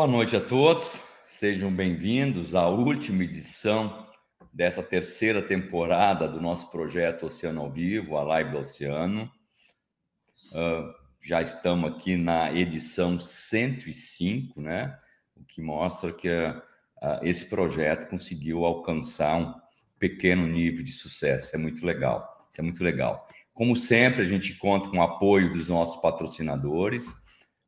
Boa noite a todos, sejam bem-vindos à última edição dessa terceira temporada do nosso projeto Oceano ao Vivo, a Live do Oceano. Uh, já estamos aqui na edição 105, né? O que mostra que uh, esse projeto conseguiu alcançar um pequeno nível de sucesso. É muito legal. Isso é muito legal. Como sempre, a gente conta com o apoio dos nossos patrocinadores,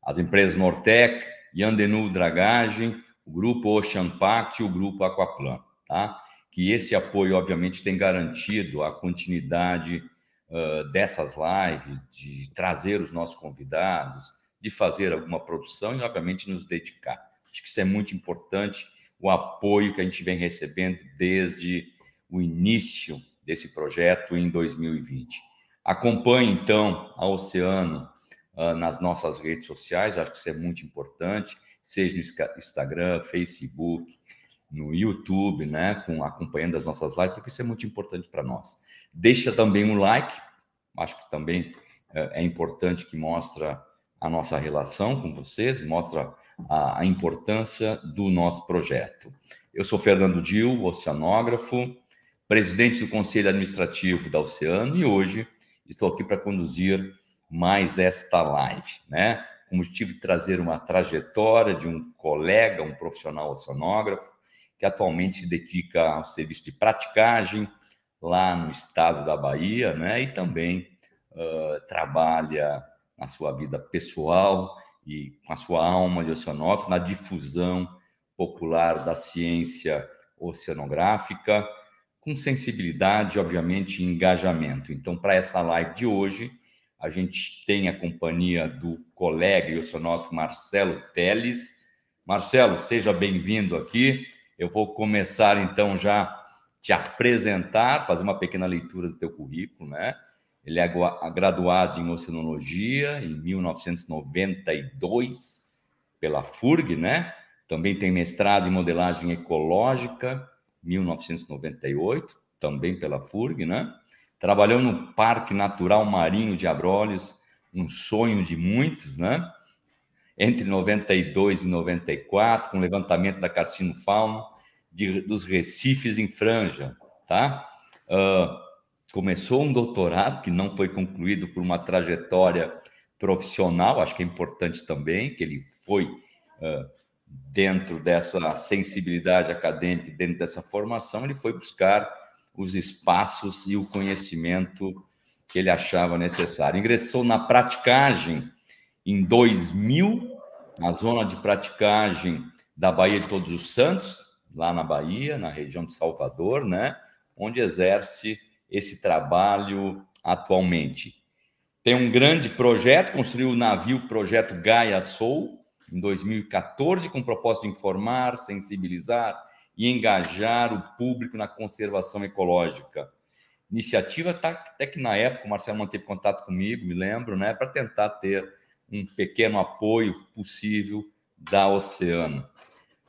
as empresas Nortec, Yandenu Dragagem, o grupo Ocean Pact e o grupo Aquaplan, tá? Que esse apoio, obviamente, tem garantido a continuidade uh, dessas lives, de trazer os nossos convidados, de fazer alguma produção e, obviamente, nos dedicar. Acho que isso é muito importante, o apoio que a gente vem recebendo desde o início desse projeto em 2020. Acompanhe, então, a Oceano uh, nas nossas redes sociais, acho que isso é muito importante, seja no Instagram, Facebook, no YouTube, né, com, acompanhando as nossas lives, porque isso é muito importante para nós. Deixa também um like, acho que também uh, é importante que mostra a nossa relação com vocês, mostra a, a importância do nosso projeto. Eu sou Fernando Dil, oceanógrafo, presidente do Conselho Administrativo da Oceano, e hoje estou aqui para conduzir mais esta live, né? Como tive de trazer uma trajetória de um colega, um profissional oceanógrafo, que atualmente se dedica ao serviço de praticagem lá no estado da Bahia, né? E também uh, trabalha na sua vida pessoal e com a sua alma de oceanógrafo na difusão popular da ciência oceanográfica, com sensibilidade, obviamente, e engajamento. Então, para essa live de hoje, a gente tem a companhia do colega e o Marcelo Teles. Marcelo, seja bem-vindo aqui. Eu vou começar então já te apresentar, fazer uma pequena leitura do teu currículo, né? Ele é graduado em oceanologia em 1992 pela FURG, né? Também tem mestrado em modelagem ecológica 1998, também pela FURG, né? Trabalhou no Parque Natural Marinho de Abrolhos, um sonho de muitos, né? Entre 92 e 94, com levantamento da carcinofauna de, dos recifes em franja, tá? Uh, começou um doutorado que não foi concluído por uma trajetória profissional, acho que é importante também que ele foi uh, dentro dessa sensibilidade acadêmica, dentro dessa formação, ele foi buscar os espaços e o conhecimento que ele achava necessário. Ingressou na praticagem em 2000, na zona de praticagem da Bahia de Todos os Santos, lá na Bahia, na região de Salvador, né? onde exerce esse trabalho atualmente. Tem um grande projeto, construiu o navio Projeto Gaia Soul, em 2014, com o propósito de informar, sensibilizar e engajar o público na conservação ecológica. Iniciativa tá, até que na época o Marcelo manteve contato comigo, me lembro, né, para tentar ter um pequeno apoio possível da Oceano.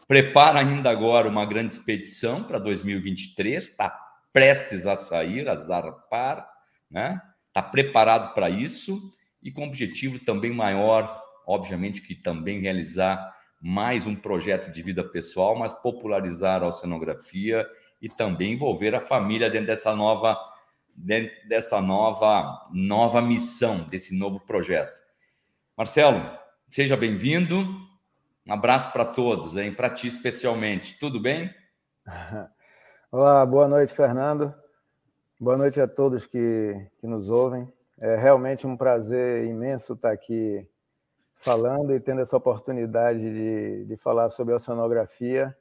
Prepara ainda agora uma grande expedição para 2023, está prestes a sair, a zarpar, né? Está preparado para isso e com objetivo também maior, obviamente, que também realizar mais um projeto de vida pessoal, mas popularizar a oceanografia e também envolver a família dentro dessa nova dentro dessa nova nova missão, desse novo projeto. Marcelo, seja bem-vindo. Um abraço para todos, hein? Para ti especialmente. Tudo bem? Olá, boa noite, Fernando. Boa noite a todos que, que nos ouvem. É realmente um prazer imenso estar aqui falando e tendo essa oportunidade de, de falar sobre a oceanografia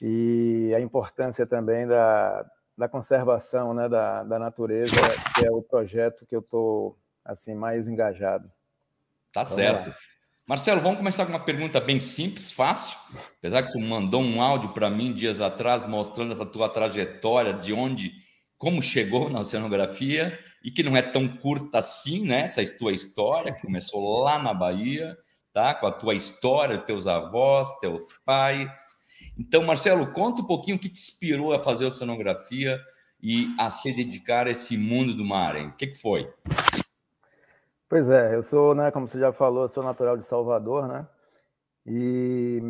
e a importância também da, da conservação né, da, da natureza, que é o projeto que eu estou assim, mais engajado. Tá certo. Marcelo, vamos começar com uma pergunta bem simples, fácil. Apesar que tu mandou um áudio para mim dias atrás mostrando essa tua trajetória, de onde como chegou na oceanografia e que não é tão curta assim, né? Essa é tua história que começou lá na Bahia, tá? Com a tua história, teus avós, teus pais. Então, Marcelo, conta um pouquinho o que te inspirou a fazer oceanografia e a se dedicar a esse mundo do mar, hein? O que, que foi? Pois é, eu sou, né, como você já falou, eu sou natural de Salvador, né? E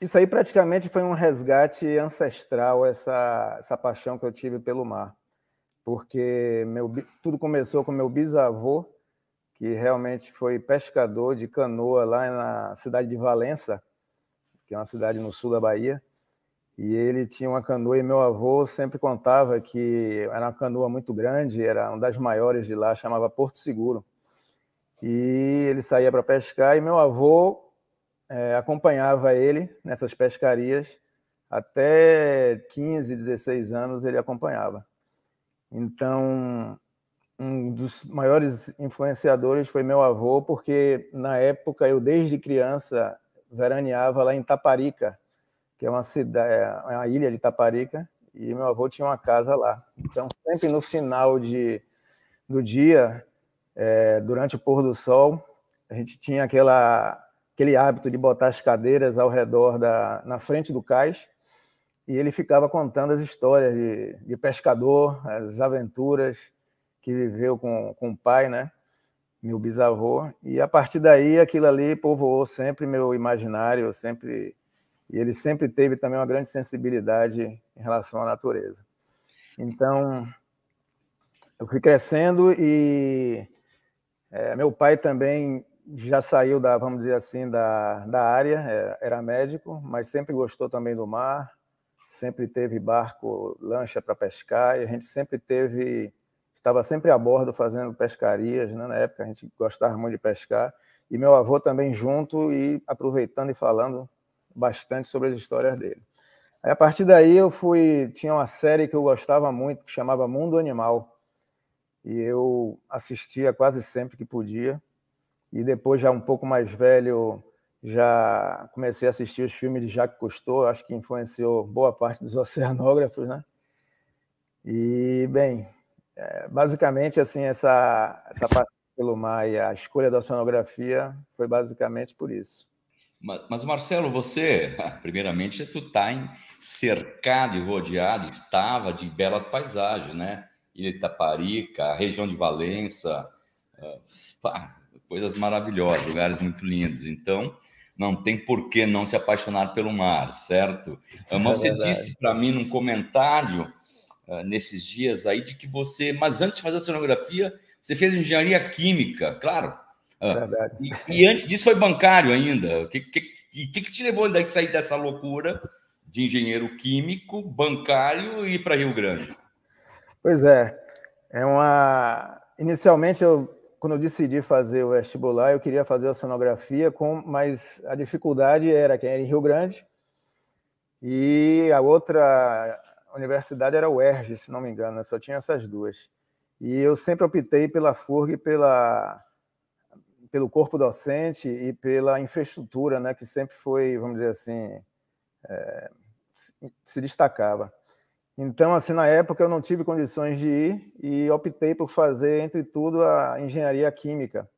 isso aí praticamente foi um resgate ancestral, essa, essa paixão que eu tive pelo mar. Porque meu, tudo começou com meu bisavô, que realmente foi pescador de canoa lá na cidade de Valença, que é uma cidade no sul da Bahia. E ele tinha uma canoa e meu avô sempre contava que era uma canoa muito grande, era uma das maiores de lá, chamava Porto Seguro. E ele saía para pescar e meu avô é, acompanhava ele nessas pescarias até 15, 16 anos ele acompanhava. Então, um dos maiores influenciadores foi meu avô, porque na época eu, desde criança, veraneava lá em Taparica, que é uma, cidade, é, é uma ilha de Taparica, e meu avô tinha uma casa lá. Então, sempre no final de, do dia, é, durante o pôr do sol, a gente tinha aquela aquele hábito de botar as cadeiras ao redor da na frente do cais e ele ficava contando as histórias de, de pescador, as aventuras que viveu com, com o pai, né? Meu bisavô. E a partir daí aquilo ali povoou sempre meu imaginário, sempre e ele sempre teve também uma grande sensibilidade em relação à natureza. Então, eu fui crescendo e é, meu pai também já saiu da, vamos dizer assim, da, da área, é, era médico, mas sempre gostou também do mar, sempre teve barco, lancha para pescar, e a gente sempre teve, estava sempre a bordo fazendo pescarias, né? na época a gente gostava muito de pescar, e meu avô também junto e aproveitando e falando bastante sobre as histórias dele. Aí, a partir daí eu fui, tinha uma série que eu gostava muito, que chamava Mundo Animal, e eu assistia quase sempre que podia, e depois, já um pouco mais velho, já comecei a assistir os filmes de Jacques Cousteau, acho que influenciou boa parte dos oceanógrafos, né? E, bem, é, basicamente, assim, essa, essa parte pelo mar e a escolha da oceanografia foi basicamente por isso. Mas, mas Marcelo, você, ah, primeiramente, tu está cercado e rodeado, estava de belas paisagens, né? Ilha Itaparica, região de Valença, uh, coisas maravilhosas, lugares muito lindos. Então, não tem por que não se apaixonar pelo mar, certo? É mas você verdade. disse para mim num comentário uh, nesses dias aí de que você, mas antes de fazer a cenografia, você fez engenharia química, claro. Uh, e, e, antes disso foi bancário ainda. O que, que, que, que te levou a sair dessa loucura de engenheiro químico, bancário e ir para Rio Grande? Pois é, é uma. Inicialmente eu quando eu decidi fazer o vestibular, eu queria fazer a sonografia, com, mas a dificuldade era que era em Rio Grande e a outra universidade era o UERJ, se não me engano, só tinha essas duas. E eu sempre optei pela FURG, pela, pelo corpo docente e pela infraestrutura, né, que sempre foi, vamos dizer assim, é, se destacava. Então, assim, na época eu não tive condições de ir e optei por fazer, entre tudo, a engenharia química.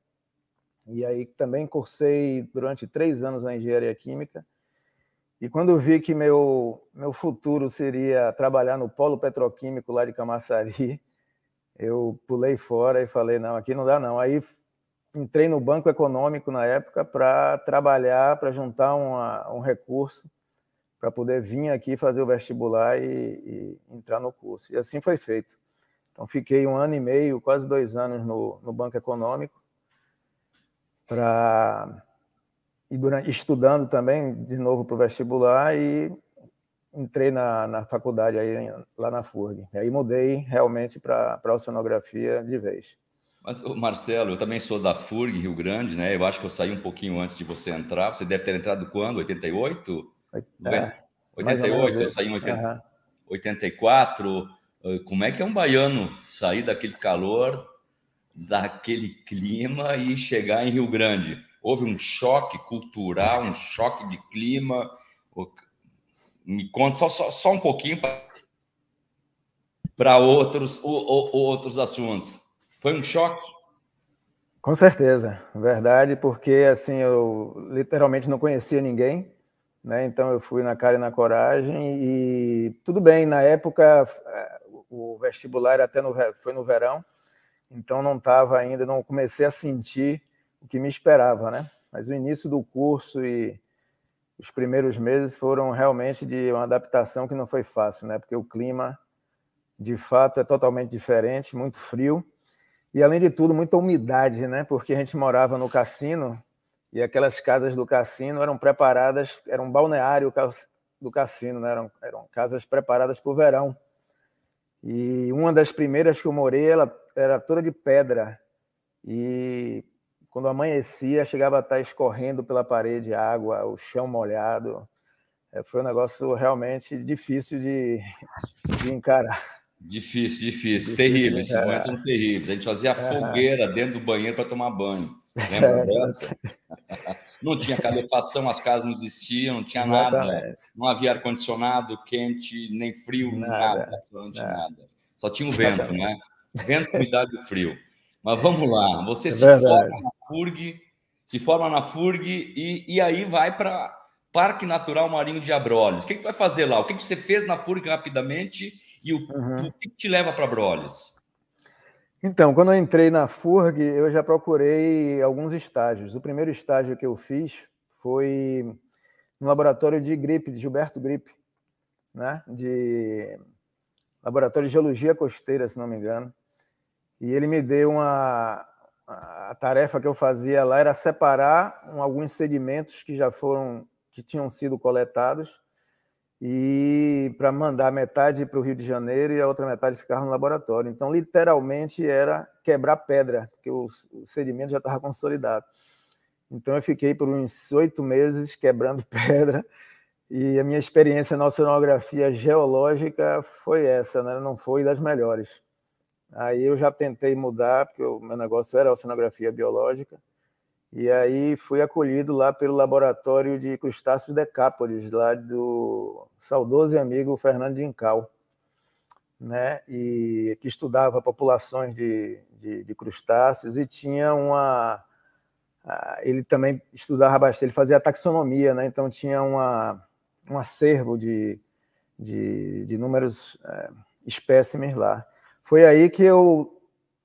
E aí também cursei durante três anos a engenharia química. E quando vi que meu, meu futuro seria trabalhar no polo petroquímico lá de Camaçari, eu pulei fora e falei: não, aqui não dá não. Aí entrei no Banco Econômico na época para trabalhar, para juntar uma, um recurso para poder vir aqui fazer o vestibular e, e, entrar no curso. E assim foi feito. Então, fiquei um ano e meio, quase dois anos no, no Banco Econômico, pra, e durante, estudando também de novo para o vestibular e entrei na, na faculdade aí, lá na FURG. E aí mudei realmente para a oceanografia de vez. Mas, Marcelo, eu também sou da FURG, Rio Grande, né? Eu acho que eu saí um pouquinho antes de você entrar. Você deve ter entrado quando? 88? Tá é, 88, eu saí em 80, uhum. 84. Como é que é um baiano sair daquele calor, daquele clima e chegar em Rio Grande? Houve um choque cultural, um choque de clima. Me conta só, só, só um pouquinho para outros, outros assuntos. Foi um choque? Com certeza, verdade, porque assim eu literalmente não conhecia ninguém né? Então eu fui na cara e na coragem e tudo bem. Na época é, o vestibular até no, foi no verão, então não estava ainda, não comecei a sentir o que me esperava, né? Mas o início do curso e os primeiros meses foram realmente de uma adaptação que não foi fácil, né? Porque o clima de fato é totalmente diferente, muito frio e além de tudo muita umidade, né? Porque a gente morava no cassino e aquelas casas do cassino eram preparadas, era um balneário do cassino, né? eram, eram casas preparadas para o verão. E uma das primeiras que eu morei, ela era toda de pedra. E quando amanhecia, chegava a estar escorrendo pela parede água, o chão molhado. É, foi um negócio realmente difícil de, de encarar. Difícil, difícil, difícil terrível. Esses momentos eram terríveis. A gente fazia é. fogueira dentro do banheiro para tomar banho. Lembra é, dessa? Não tinha calefação, as casas não existiam, não tinha nada, nada né? é. não havia ar-condicionado, quente, nem frio, nada, nada, nada. É. nada. Só tinha o vento, né? Vento, umidade e frio. Mas vamos lá, você é se forma na FURG, se forma na FURG e, e aí vai para Parque Natural Marinho de Abrolhos. O que, que tu vai fazer lá? O que, que você fez na FURG rapidamente e o, uhum. o que, que te leva para Abrolhos? Então, quando eu entrei na FURG, eu já procurei alguns estágios. O primeiro estágio que eu fiz foi no laboratório de Gripe, de Gilberto Gripe, né? de laboratório de geologia costeira, se não me engano. E ele me deu uma. A tarefa que eu fazia lá era separar alguns sedimentos que já foram, que tinham sido coletados e para mandar metade para o Rio de Janeiro e a outra metade ficava no laboratório. Então, literalmente, era quebrar pedra, porque o, sedimento já estava consolidado. Então, eu fiquei por uns oito meses quebrando pedra e a minha experiência na oceanografia geológica foi essa, né? não foi das melhores. Aí eu já tentei mudar, porque o meu negócio era oceanografia biológica, e aí fui acolhido lá pelo laboratório de crustáceos decápodes, lá do saudoso amigo Fernando Dincal, né? E que estudava populações de, de, de crustáceos e tinha uma ele também estudava bastante, ele fazia taxonomia, né? então tinha uma, um acervo de, de, de números é, espécimes lá. Foi aí que eu,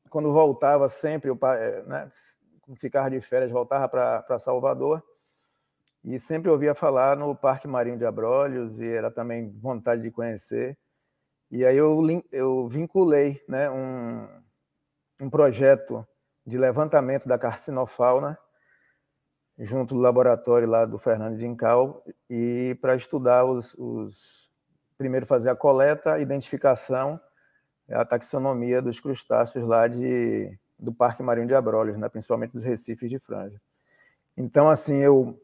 quando voltava sempre, eu, é, né, ficava de férias, voltava para Salvador e sempre ouvia falar no Parque Marinho de Abrolhos e era também vontade de conhecer. E aí eu, eu vinculei né, um, um projeto de levantamento da carcinofauna junto do laboratório lá do Fernando Dincal e para estudar os, os primeiro fazer a coleta, identificação, a taxonomia dos crustáceos lá de do Parque Marinho de Abrolhos, né? principalmente dos recifes de franja. Então, assim, eu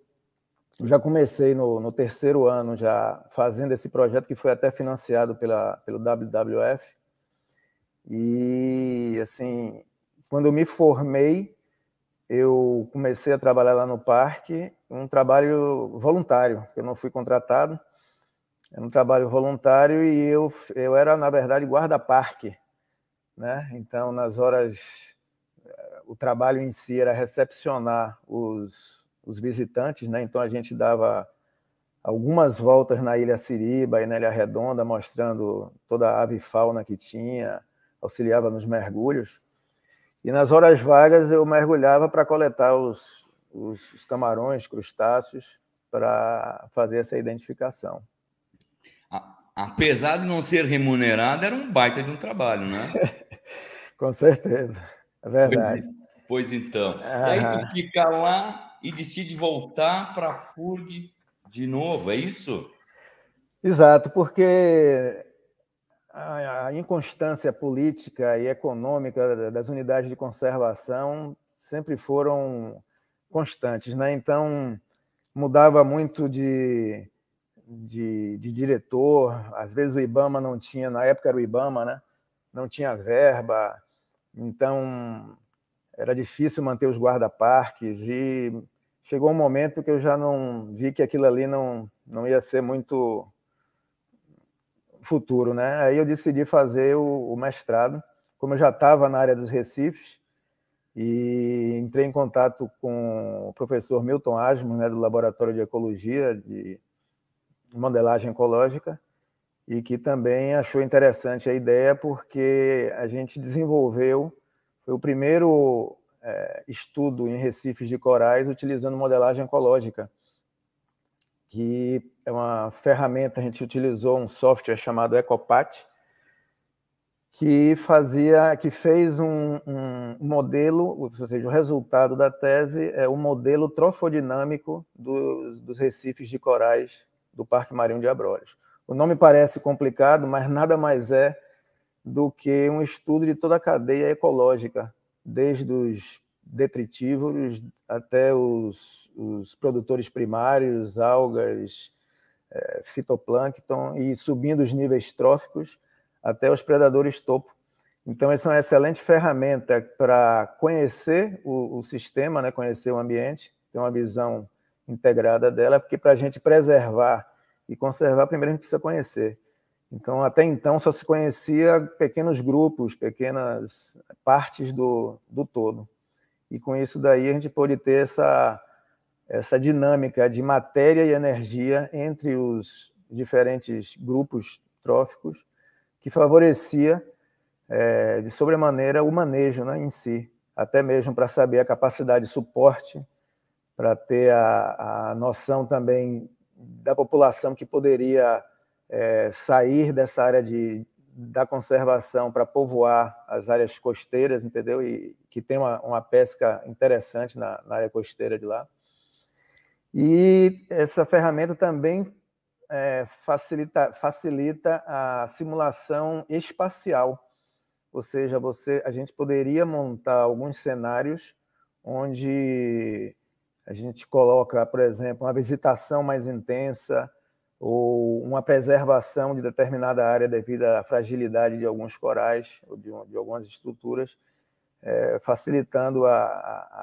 já comecei no, no, terceiro ano já fazendo esse projeto que foi até financiado pela, pelo WWF. E, assim, quando eu me formei, eu comecei a trabalhar lá no parque, um trabalho voluntário, eu não fui contratado, era um trabalho voluntário e eu, eu era, na verdade, guarda-parque, né? Então, nas horas o trabalho em si era recepcionar os, os visitantes, né? então a gente dava algumas voltas na Ilha Siriba e na Ilha Redonda, mostrando toda a ave fauna que tinha, auxiliava nos mergulhos. E nas horas vagas eu mergulhava para coletar os, os, os, camarões, crustáceos, para fazer essa identificação. Apesar de não ser remunerado, era um baita de um trabalho, né? Com certeza, é verdade. Pois então. Daí tu fica lá e decide voltar para a FURG de novo, é isso? Exato, porque a inconstância política e econômica das unidades de conservação sempre foram constantes, né? Então mudava muito de, de, de, diretor, às vezes o IBAMA não tinha, na época era o IBAMA, né? Não tinha verba, então era difícil manter os guarda-parques e chegou um momento que eu já não vi que aquilo ali não, não ia ser muito futuro, né? Aí eu decidi fazer o, o mestrado, como eu já estava na área dos recifes e entrei em contato com o professor Milton Asmo, né, do Laboratório de Ecologia de Modelagem Ecológica, e que também achou interessante a ideia porque a gente desenvolveu foi o primeiro é, estudo em recifes de corais utilizando modelagem ecológica, que é uma ferramenta, a gente utilizou um software chamado Ecopat, que fazia, que fez um, um, modelo, ou seja, o resultado da tese é o um modelo trofodinâmico do, dos recifes de corais do Parque Marinho de Abrolhos. O nome parece complicado, mas nada mais é do que um estudo de toda a cadeia ecológica, desde os detritívoros até os, os produtores primários, algas, é, fitoplâncton e subindo os níveis tróficos até os predadores topo. Então, essa é uma excelente ferramenta para conhecer o, o sistema, né? conhecer o ambiente, ter uma visão integrada dela, porque para a gente preservar e conservar, primeiro a gente precisa conhecer. Então, até então, só se conhecia pequenos grupos, pequenas partes do, do todo. E com isso daí a gente pôde ter essa, essa dinâmica de matéria e energia entre os diferentes grupos tróficos, que favorecia é, de sobremaneira o manejo né, em si, até mesmo para saber a capacidade de suporte, para ter a, a noção também da população que poderia é, sair dessa área de, da conservação para povoar as áreas costeiras, entendeu? E que tem uma, uma pesca interessante na, na, área costeira de lá. E essa ferramenta também é, facilita, facilita a simulação espacial, ou seja, você, a gente poderia montar alguns cenários onde a gente coloca, por exemplo, uma visitação mais intensa, ou uma preservação de determinada área devido à fragilidade de alguns corais ou de, de algumas estruturas, é, facilitando a,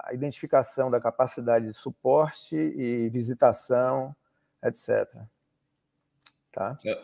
a, identificação da capacidade de suporte e visitação, etc. Tá? É,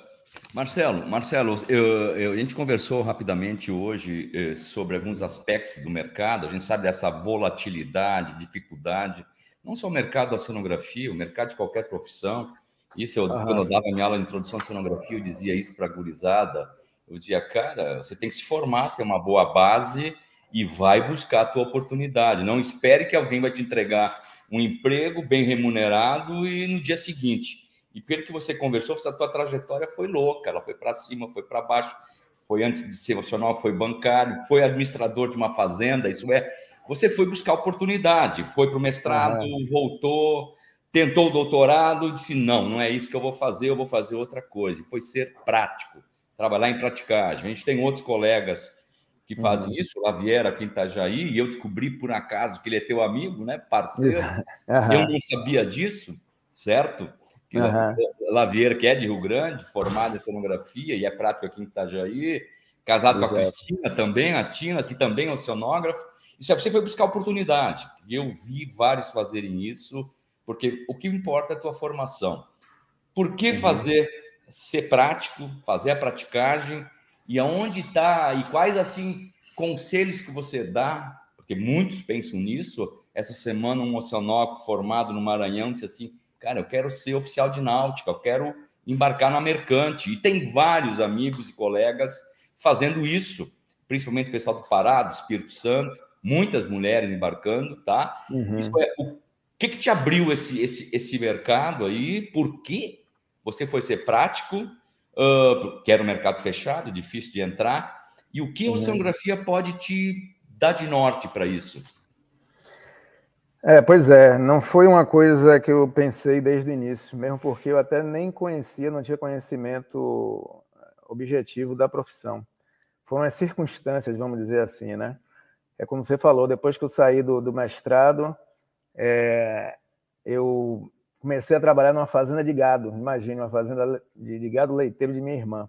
Marcelo, Marcelo, eu, eu, a gente conversou rapidamente hoje é, sobre alguns aspectos do mercado. A gente sabe dessa volatilidade, dificuldade, não só o mercado da cenografia, o mercado de qualquer profissão isso eu, quando eu dava minha aula de introdução à sonografia, eu dizia isso para a gurizada. Eu dizia, cara, você tem que se formar, ter uma boa base e vai buscar a tua oportunidade. Não espere que alguém vai te entregar um emprego bem remunerado e no dia seguinte. E pelo que você conversou, a tua trajetória foi louca, ela foi para cima, foi para baixo, foi antes de ser emocional foi bancário, foi administrador de uma fazenda, isso é. Você foi buscar oportunidade, foi para o mestrado, voltou, tentou o doutorado, disse: não, não é isso que eu vou fazer, eu vou fazer outra coisa. E foi ser prático, trabalhar em praticagem. A gente tem outros colegas que fazem uhum. isso, o Laviera aqui em Itajaí, e eu descobri por acaso que ele é teu amigo, né, parceiro. Uhum. Eu não sabia disso, certo? Que uhum. Laviera, que é de Rio Grande, formado em cenografia e é prático aqui em Itajaí, casado Exato. com a Cristina também, a Tina, que também é oceanógrafo. Isso é, você foi buscar oportunidade. Eu vi vários fazerem isso porque o que importa é a tua formação. Por que uhum. fazer, ser prático, fazer a praticagem e aonde está e quais assim conselhos que você dá, porque muitos pensam nisso. Essa semana um oceanógrafo formado no Maranhão disse assim, cara, eu quero ser oficial de náutica, eu quero embarcar na mercante. E tem vários amigos e colegas fazendo isso, principalmente o pessoal do Pará, do Espírito Santo, muitas mulheres embarcando, tá? Uhum. Isso é que, que te abriu esse, esse, esse mercado aí? Por que você foi ser prático? Uh, que era um mercado fechado, difícil de entrar. E o que a uhum. oceanografia pode te dar de norte para isso? É, pois é, não foi uma coisa que eu pensei desde o início, mesmo porque eu até nem conhecia, não tinha conhecimento objetivo da profissão. Foram as circunstâncias, vamos dizer assim, né? É como você falou, depois que eu saí do, do mestrado, é, eu comecei a trabalhar numa fazenda de gado, imagina, uma fazenda de, de gado leiteiro de minha irmã.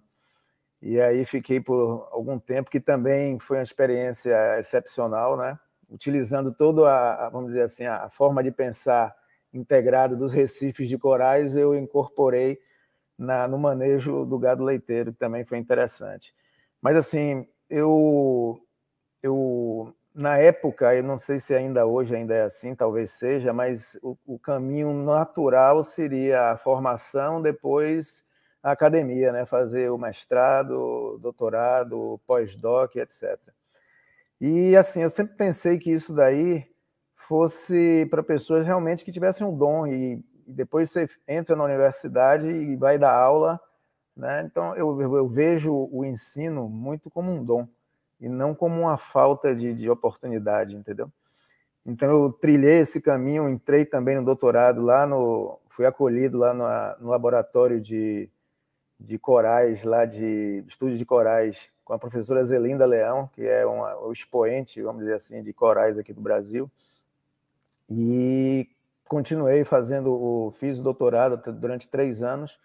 E aí fiquei por algum tempo, que também foi uma experiência excepcional, né? utilizando toda a, vamos dizer assim, a forma de pensar integrada dos recifes de corais, eu incorporei na, no manejo do gado leiteiro, que também foi interessante. Mas assim, eu eu na época, eu não sei se ainda hoje ainda é assim, talvez seja, mas o, o caminho natural seria a formação, depois a academia, né? fazer o mestrado, doutorado, pós-doc, etc. E assim, eu sempre pensei que isso daí fosse para pessoas realmente que tivessem um dom e, depois você entra na universidade e vai dar aula, né? Então eu, eu vejo o ensino muito como um dom e não como uma falta de, de oportunidade, entendeu? Então eu trilhei esse caminho, entrei também no doutorado lá no, fui acolhido lá no, no laboratório de, de corais lá de estudo de corais com a professora Zelinda Leão, que é uma, o expoente, vamos dizer assim, de corais aqui do Brasil. E continuei fazendo o fiz o doutorado durante três anos,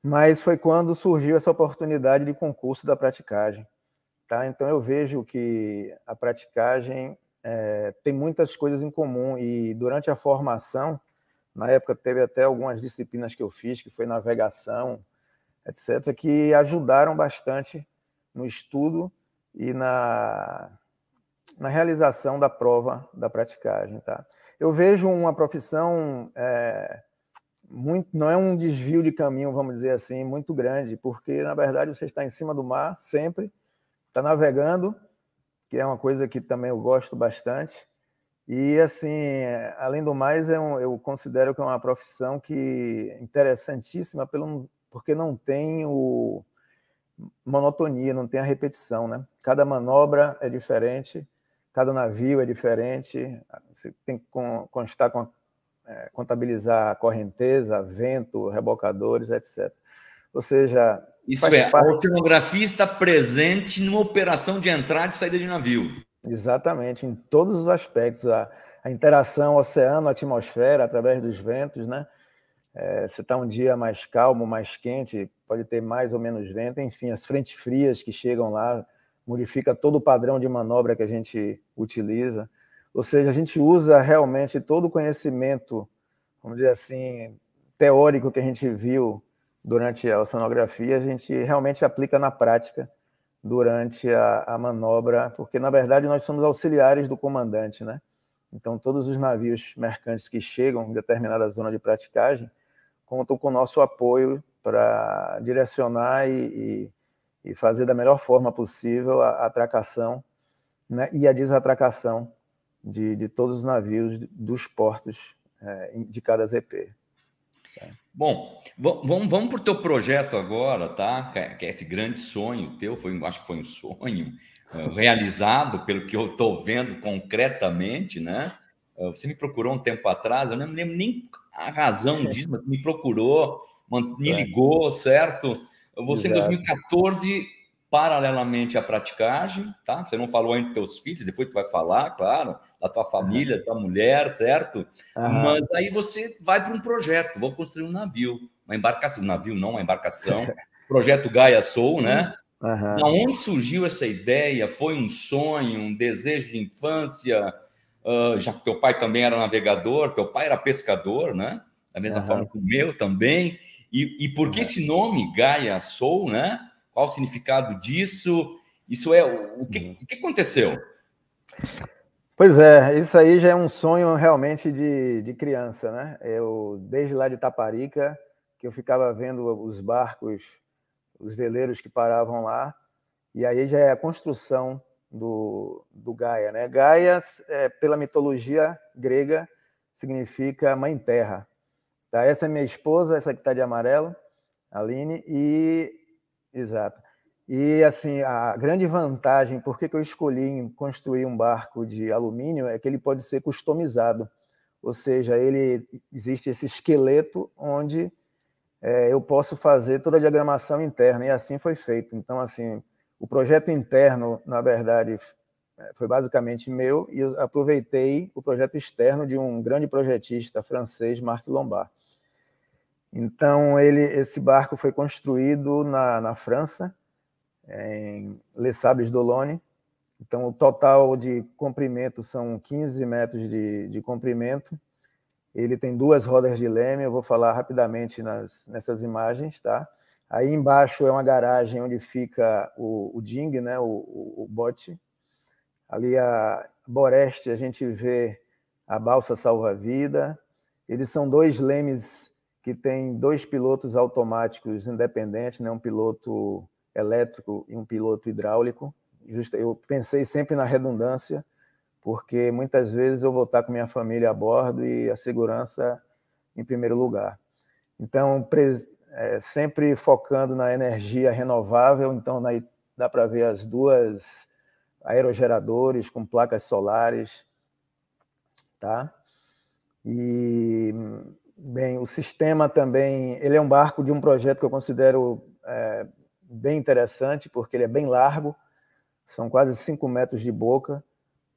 mas foi quando surgiu essa oportunidade de concurso da praticagem. Tá? Então, eu vejo que a praticagem é, tem muitas coisas em comum e durante a formação, na época teve até algumas disciplinas que eu fiz, que foi navegação, etc., que ajudaram bastante no estudo e na, na realização da prova da praticagem. Tá? Eu vejo uma profissão, é, muito, não é um desvio de caminho, vamos dizer assim, muito grande, porque, na verdade, você está em cima do mar sempre, está navegando, que é uma coisa que também eu gosto bastante. E assim, além do mais, é um, eu considero que é uma profissão que interessantíssima pelo, porque não tem o monotonia, não tem a repetição, né? Cada manobra é diferente, cada navio é diferente. Você tem que constar com é, contabilizar a correnteza, vento, rebocadores, etc. Ou seja, isso é, parte. a oceanografia está presente numa operação de entrada e saída de navio. Exatamente, em todos os aspectos. A, a interação oceano-atmosfera através dos ventos, né? É, se está um dia mais calmo, mais quente, pode ter mais ou menos vento, enfim, as frentes frias que chegam lá modifica todo o padrão de manobra que a gente utiliza. Ou seja, a gente usa realmente todo o conhecimento, vamos dizer assim, teórico que a gente viu durante a oceanografia, a gente realmente aplica na prática durante a, a, manobra, porque na verdade nós somos auxiliares do comandante, né? Então todos os navios mercantes que chegam em determinada zona de praticagem contam com o nosso apoio para direcionar e, e, e, fazer da melhor forma possível a atracação né, e a desatracação de, de todos os navios dos portos é, de cada ZP. Bom, vamos, vamos para o teu projeto agora, tá? É, que é esse grande sonho teu, foi, acho que foi um sonho eh, realizado, pelo que eu estou vendo concretamente, né? Eh, você me procurou um tempo atrás, eu não lembro nem a razão disso, mas me procurou, me ligou, certo? Você, Exato. em 2014, paralelamente à praticagem, tá? Você não falou ainda dos teus filhos, depois tu vai falar, claro, da tua família, da tua mulher, certo? Mas aí você vai para um projeto, vou construir um navio, uma embarcação, um navio não, uma embarcação, projeto Gaia Soul, né? Uhum. onde surgiu essa ideia? Foi um sonho, um desejo de infância? Uh, já que teu pai também era navegador, teu pai era pescador, né? Da mesma uhum. forma que o meu também. E, e por que uhum. esse nome, Gaia Soul, né? Qual o significado disso? Isso é o que, uhum. o que aconteceu? Pois é, isso aí já é um sonho realmente de, de criança, né? Eu, desde lá de Taparica, que eu ficava vendo os barcos, os veleiros que paravam lá, e aí já é a construção do, do Gaia, né? Gaia, é, pela mitologia grega, significa mãe terra. Tá? Essa é minha esposa, essa que está de amarelo, Aline, e Exato. E assim, a grande vantagem, por que eu escolhi construir um barco de alumínio, é que ele pode ser customizado. Ou seja, ele existe esse esqueleto onde é, eu posso fazer toda a diagramação interna, e assim foi feito. Então, assim, o projeto interno, na verdade, é, foi basicamente meu, e eu aproveitei o projeto externo de um grande projetista francês, Marc Lombard. Então, ele, esse barco foi construído na, na França, em Les Sables-d'Olonne. Então, o total de comprimento são 15 metros de, de comprimento. Ele tem duas rodas de leme, eu vou falar rapidamente nas, nessas imagens, tá? Aí embaixo é uma garagem onde fica o, o ding, né, o, o, o bote. Ali a Boreste a gente vê a balsa salva-vida. Eles são dois lemes que tem dois pilotos automáticos independentes, né? um piloto elétrico e um piloto hidráulico. Justo, eu pensei sempre na redundância, porque muitas vezes eu vou estar com minha família a bordo e a segurança em primeiro lugar. Então, é, sempre focando na energia renovável, então na, dá para ver as duas aerogeradores com placas solares, tá? E Bem, o sistema também, ele é um barco de um projeto que eu considero é, bem interessante, porque ele é bem largo, são quase 5 metros de boca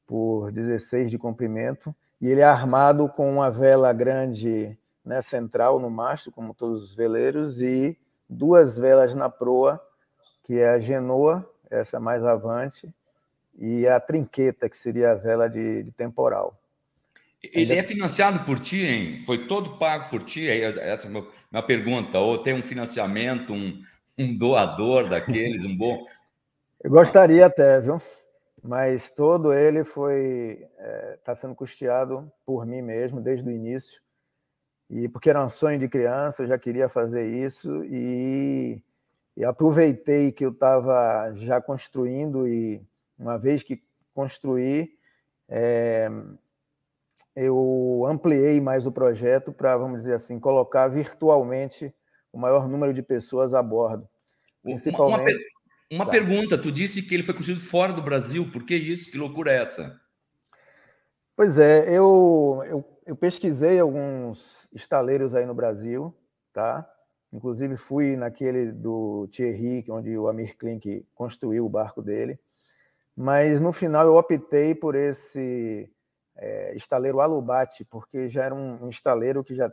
por 16 de comprimento, e ele é armado com uma vela grande né, central no mastro, como todos os veleiros, e duas velas na proa, que é a genoa, essa mais avante, e a trinqueta, que seria a vela de, de temporal. Ele é financiado por ti, hein? Foi todo pago por ti? Essa é a minha pergunta. Ou tem um financiamento, um, um doador daqueles, um bom. Eu gostaria até, viu? Mas todo ele foi está é, tá sendo custeado por mim mesmo desde o início. E porque era um sonho de criança, eu já queria fazer isso e, e aproveitei que eu estava já construindo e uma vez que construí, é, eu ampliei mais o projeto para, vamos dizer assim, colocar virtualmente o maior número de pessoas a bordo. Principalmente. Uma, uma, uma tá. pergunta: tu disse que ele foi construído fora do Brasil, por que isso? Que loucura é essa? Pois é, eu, eu, eu pesquisei alguns estaleiros aí no Brasil, tá? Inclusive fui naquele do Thierry, é onde o Amir Klink construiu o barco dele. Mas no final eu optei por esse é, estaleiro Alubate, porque já era um, um estaleiro que já,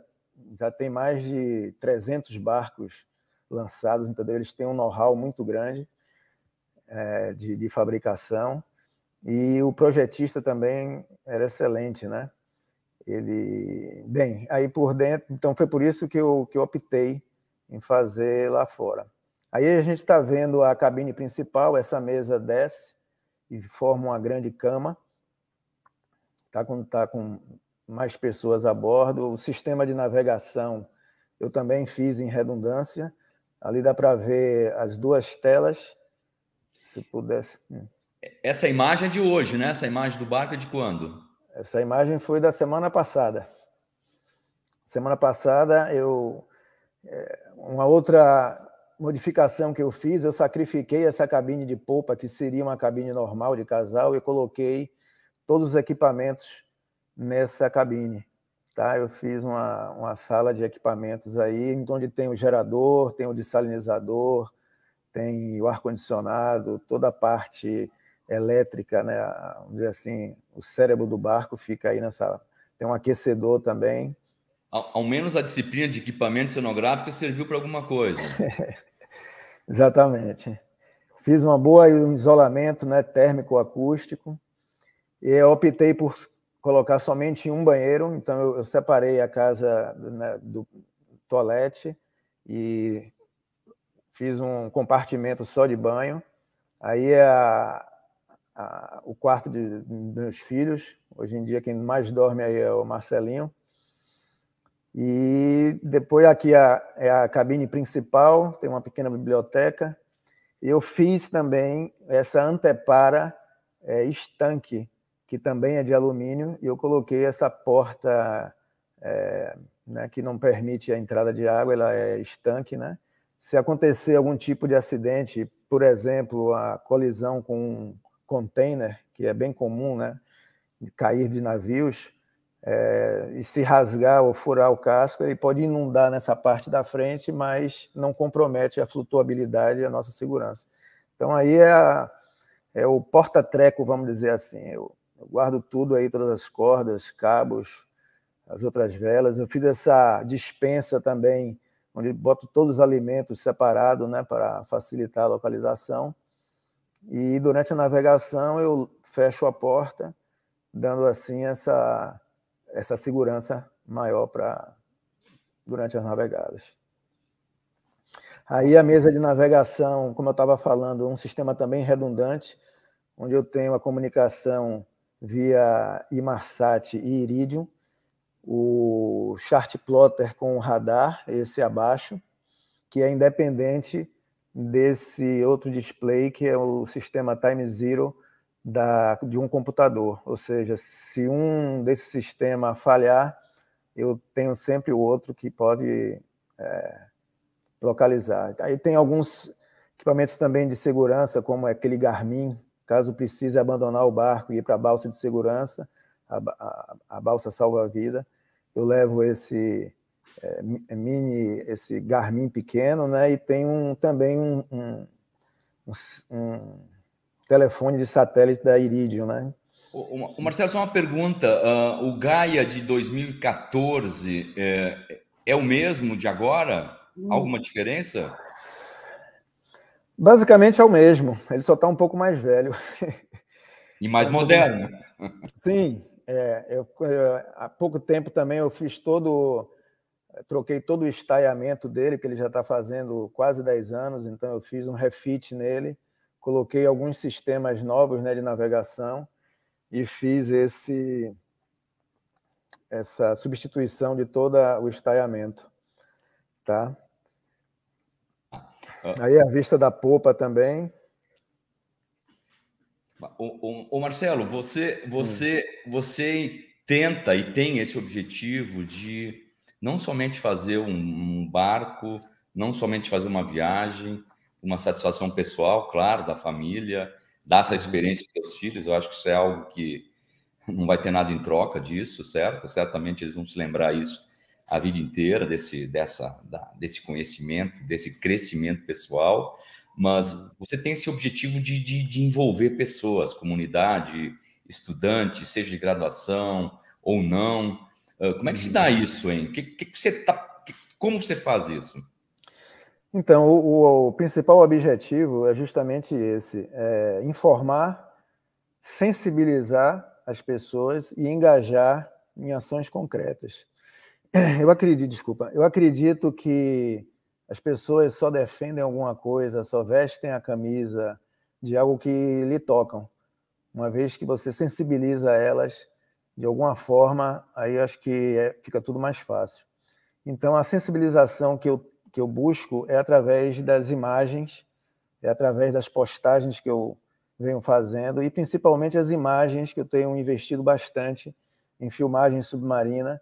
já tem mais de 300 barcos lançados, entendeu? Eles têm um know-how muito grande é, de, de fabricação e o projetista também era excelente, né? Ele, bem, aí por dentro, então foi por isso que eu, que eu optei em fazer lá fora. Aí a gente está vendo a cabine principal, essa mesa desce e forma uma grande cama tá quando está com mais pessoas a bordo. O sistema de navegação eu também fiz em redundância. Ali dá para ver as duas telas, se pudesse. Hum. Essa imagem é de hoje, né? Essa imagem do barco é de quando? Essa imagem foi da semana passada. Semana passada eu eh, uma outra modificação que eu fiz, eu sacrifiquei essa cabine de polpa que seria uma cabine normal de casal e coloquei todos os equipamentos nessa cabine. Tá? Eu fiz uma, uma sala de equipamentos aí, então onde tem o gerador, tem o dessalinizador, tem o ar-condicionado, toda a parte elétrica, né? vamos dizer assim, o cérebro do barco fica aí nessa. Tem um aquecedor também. Ao, ao menos a disciplina de equipamento cenográfico serviu para alguma coisa. Exatamente. Fiz uma boa um isolamento né, térmico acústico e eu optei por colocar somente um banheiro, então eu, eu separei a casa né, do toalete e fiz um compartimento só de banho. Aí a, a, o quarto de, de meus filhos, hoje em dia quem mais dorme aí é o Marcelinho. E depois aqui a, é a cabine principal, tem uma pequena biblioteca. Eu fiz também essa antepara é, estanque, que também é de alumínio, e eu coloquei essa porta é, né, que não permite a entrada de água, ela é estanque. Né? Se acontecer algum tipo de acidente, por exemplo, a colisão com um container, que é bem comum, né, de cair de navios, é, e se rasgar ou furar o casco, ele pode inundar nessa parte da frente, mas não compromete a flutuabilidade e a nossa segurança. Então aí é, a, é o porta-treco, vamos dizer assim. Eu, eu guardo tudo aí, todas as cordas, cabos, as outras velas. Eu fiz essa dispensa também, onde boto todos os alimentos separados, né, para facilitar a localização. E durante a navegação eu fecho a porta, dando assim essa essa segurança maior para durante as navegadas. Aí a mesa de navegação, como eu estava falando, um sistema também redundante, onde eu tenho a comunicação via Imarsat e Iridium, o chart plotter com radar, esse abaixo, que é independente desse outro display que é o sistema Time Zero da, de um computador. Ou seja, se um desse sistema falhar, eu tenho sempre o outro que pode é, localizar. Aí tem alguns equipamentos também de segurança, como aquele Garmin Caso precise abandonar o barco e ir para a balsa de segurança, a, a, a balsa salva-vida, eu levo esse é, é, mini, esse Garmin pequeno, né? E tenho um, também um, um, um telefone de satélite da Iridium, né? O, Marcelo, só uma pergunta. Uh, o Gaia de 2014 é, é o mesmo de agora? Hum. Alguma diferença? Basicamente é o mesmo, ele só está um pouco mais velho. E mais moderno. Sim, é, eu, eu, há pouco tempo também eu fiz todo, troquei todo o estaiamento dele, que ele já está fazendo quase 10 anos, então eu fiz um refit nele, coloquei alguns sistemas novos né, de navegação e fiz esse essa substituição de todo o estaiamento. Tá? Ah. Aí a vista da popa também. O, o, o Marcelo, você, você, hum. você tenta e tem esse objetivo de não somente fazer um, um barco, não somente fazer uma viagem, uma satisfação pessoal, claro, da família, dar essa experiência para os filhos. Eu acho que isso é algo que não vai ter nada em troca disso, certo? Certamente eles vão se lembrar isso a vida inteira desse, dessa, da, desse conhecimento, desse crescimento pessoal, mas você tem esse objetivo de, de, de envolver pessoas, comunidade, estudante, seja de graduação ou não. Ah, como é que se dá uhum. isso, hein? Que, que você tá, como você faz isso? Então, o, o, principal objetivo é justamente esse: é informar, sensibilizar as pessoas e engajar em ações concretas. Eu acredito, desculpa, eu acredito que as pessoas só defendem alguma coisa, só vestem a camisa de algo que lhe tocam. Uma vez que você sensibiliza elas de alguma forma, aí acho que é, fica tudo mais fácil. Então, a sensibilização que eu, que eu busco é através das imagens, é através das postagens que eu venho fazendo e principalmente as imagens que eu tenho investido bastante em filmagem submarina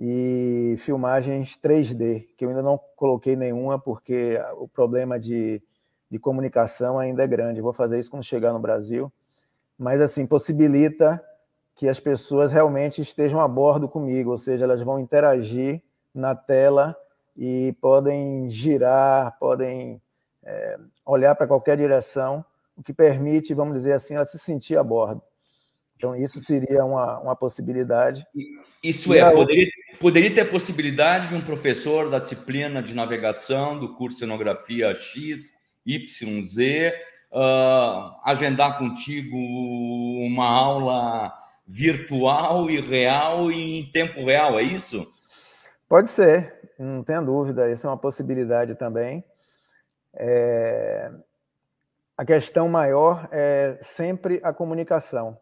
e filmagens 3D, que eu ainda não coloquei nenhuma, porque o problema de, de comunicação ainda é grande. Eu vou fazer isso quando chegar no Brasil. Mas, assim, possibilita que as pessoas realmente estejam a bordo comigo, ou seja, elas vão interagir na tela e podem girar, podem é, olhar para qualquer direção, o que permite, vamos dizer assim, ela se sentir a bordo. Então, isso seria uma, uma possibilidade. Isso e é, poderia, poderia ter possibilidade de um professor da disciplina de navegação do curso Cenografia X, Y, Z, uh, agendar contigo uma aula virtual e real e em tempo real, é isso? Pode ser, não tenha dúvida, isso é uma possibilidade também. É... A questão maior é sempre a comunicação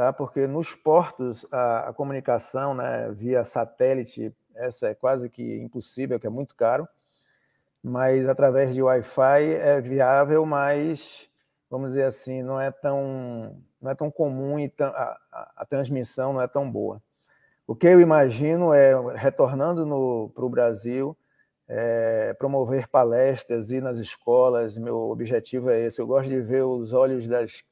tá? porque nos portos a, a comunicação né, via satélite essa é quase que impossível, que é muito caro, mas através de Wi-Fi é viável, mas vamos dizer assim não é tão não é tão comum e tão, a, a, a transmissão não é tão boa. O que eu imagino é retornando para o Brasil é, promover palestras, ir nas escolas. Meu objetivo é esse. Eu gosto de ver os olhos das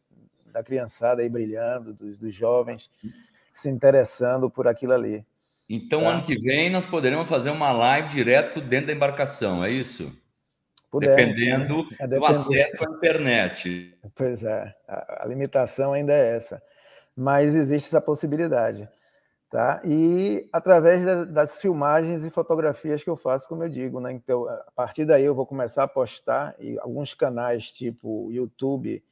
da criançada aí brilhando, dos, dos jovens ah, se interessando por aquilo ali. Então, tá? ano que vem, nós poderemos fazer uma live direto dentro da embarcação, é isso? Pudemos, Dependendo né? do acesso à internet. Pois é, a, a limitação ainda é essa. Mas existe essa possibilidade tá? E através das filmagens e fotografias que eu faço, como eu digo, né? Então, a partir daí eu vou começar a postar e alguns canais tipo YouTube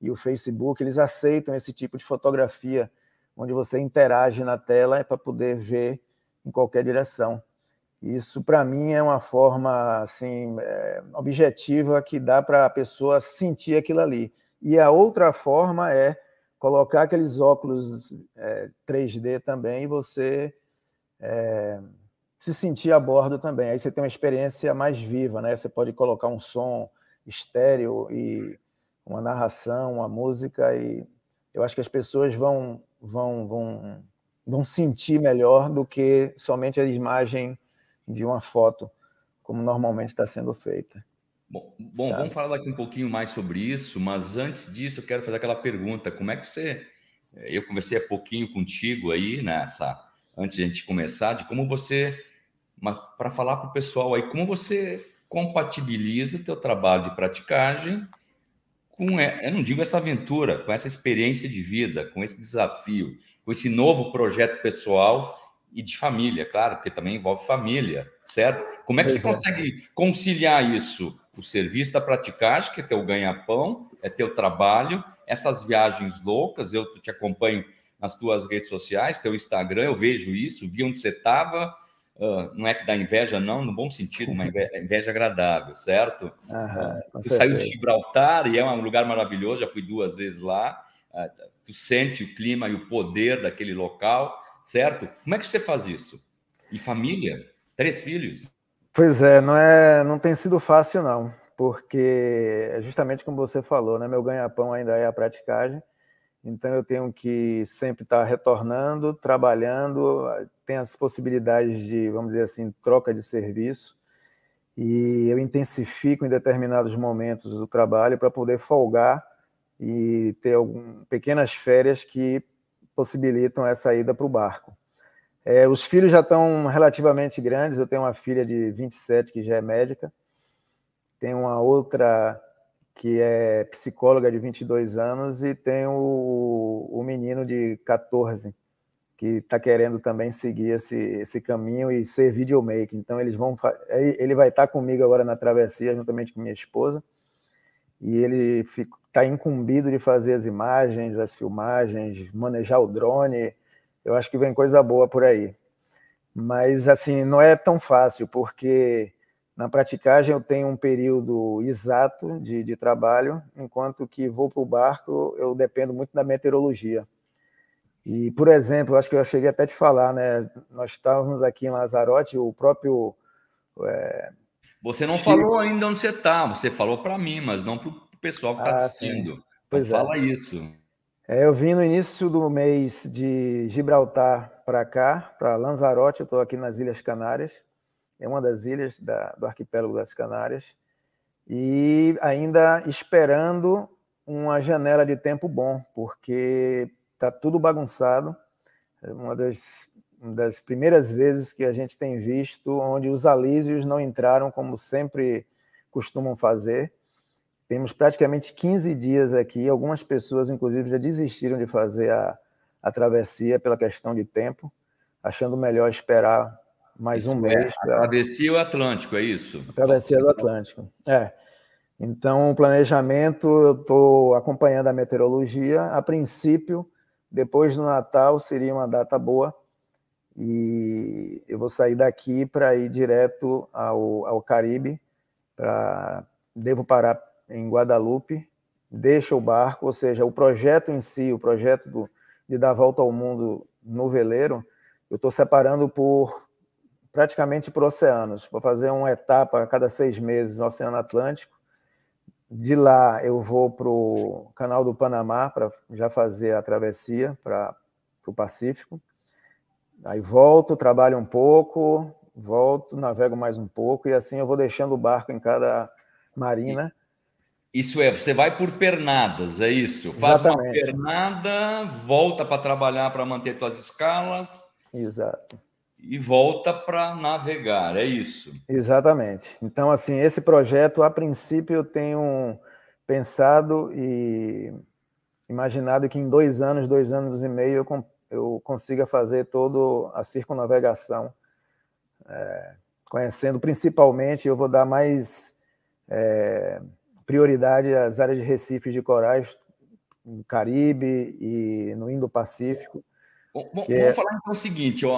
e o Facebook, eles aceitam esse tipo de fotografia, onde você interage na tela é para poder ver em qualquer direção. Isso, para mim, é uma forma assim, é, objetiva que dá para a pessoa sentir aquilo ali. E a outra forma é colocar aqueles óculos é, 3D também e você é, se sentir a bordo também. Aí você tem uma experiência mais viva, né? Você pode colocar um som estéreo e uma narração, uma música e eu acho que as pessoas vão vão vão vão sentir melhor do que somente a imagem de uma foto, como normalmente está sendo feita. Bom, bom vamos falar daqui um pouquinho mais sobre isso, mas antes disso eu quero fazer aquela pergunta: como é que você. Eh, eu conversei há pouquinho contigo aí nessa, antes de a gente começar, de como você. Para falar para o pessoal aí, como você compatibiliza teu trabalho de praticagem com, eu não digo essa aventura, com essa experiência de vida, com esse desafio, com esse novo projeto pessoal e de família, claro, porque também envolve família, certo? Como é que você consegue conciliar isso? O serviço da praticagem, que é teu ganha-pão, é teu trabalho, essas viagens loucas, eu te acompanho nas tuas redes sociais, teu Instagram, eu vejo isso, vi onde você estava, ah, não é que dá inveja, não, no bom sentido, uma inveja, inveja agradável, certo? Você ah, tu certeza. saiu de Gibraltar e é um lugar maravilhoso, já fui duas vezes lá. Você ah, tu sente o clima e o poder daquele local, certo? Como é que você faz isso? E família? Três filhos? Pois é, não, é, não tem sido fácil, não, porque justamente como você falou, né? Meu ganha-pão ainda é a praticagem. Então eu tenho que sempre estar retornando, trabalhando, tem as possibilidades de, vamos dizer assim, troca de serviço. E eu intensifico em determinados momentos do trabalho para poder folgar e ter algum, pequenas férias que possibilitam essa ida para o barco. É, os filhos já estão relativamente grandes. Eu tenho uma filha de 27 que já é médica, tenho uma outra que é psicóloga de 22 anos, e tem o, o menino de 14, que está querendo também seguir esse, esse caminho e ser videomaker. Então, eles vão ele vai estar tá comigo agora na travessia, juntamente com minha esposa, e ele está incumbido de fazer as imagens, as filmagens, manejar o drone. Eu acho que vem coisa boa por aí. Mas, assim, não é tão fácil, porque na praticagem, eu tenho um período exato de, de trabalho, enquanto que vou para o barco, eu dependo muito da meteorologia. E, por exemplo, acho que eu cheguei até a te falar, né? Nós estávamos aqui em Lazarote, o próprio. É... Você não Chico... falou ainda onde você está, você falou para mim, mas não para o pessoal que está ah, assistindo. Então pois é. Fala isso. É, eu vim no início do mês de Gibraltar para cá, para Lanzarote, eu estou aqui nas Ilhas Canárias é uma das ilhas da, do arquipélago das Canárias, e ainda esperando uma janela de tempo bom, porque está tudo bagunçado. É uma das, uma das primeiras vezes que a gente tem visto onde os alísios não entraram como sempre costumam fazer. Temos praticamente 15 dias aqui. Algumas pessoas, inclusive, já desistiram de fazer a, a travessia pela questão de tempo, achando melhor esperar mais isso um é mês. É, pra... Travessia o Atlântico, é isso? Travessia do Atlântico, é. Então, o planejamento, eu estou acompanhando a meteorologia. A princípio, depois do Natal seria uma data boa. E eu vou sair daqui para ir direto ao, ao Caribe. Pra... Devo parar em Guadalupe, deixa o barco, ou seja, o projeto em si, o projeto do, de dar volta ao mundo no veleiro, eu estou separando por praticamente por oceanos. Vou fazer uma etapa a cada seis meses no Oceano Atlântico. De lá eu vou para o Canal do Panamá para já fazer a travessia para o Pacífico. Aí volto, trabalho um pouco, volto, navego mais um pouco e assim eu vou deixando o barco em cada marina. Isso é, você vai por pernadas, é isso. Faz Exatamente. uma pernada, volta para trabalhar para manter suas escalas. Exato e volta para navegar, é isso. Exatamente. Então, assim, esse projeto, a princípio, eu tenho pensado e imaginado que em dois anos, dois anos e meio, eu, consiga fazer toda a circunnavegação, é, conhecendo principalmente, eu vou dar mais é, prioridade às áreas de recifes de corais, no Caribe e no Indo-Pacífico, Bom, bom, vamos é falar então o seguinte: eu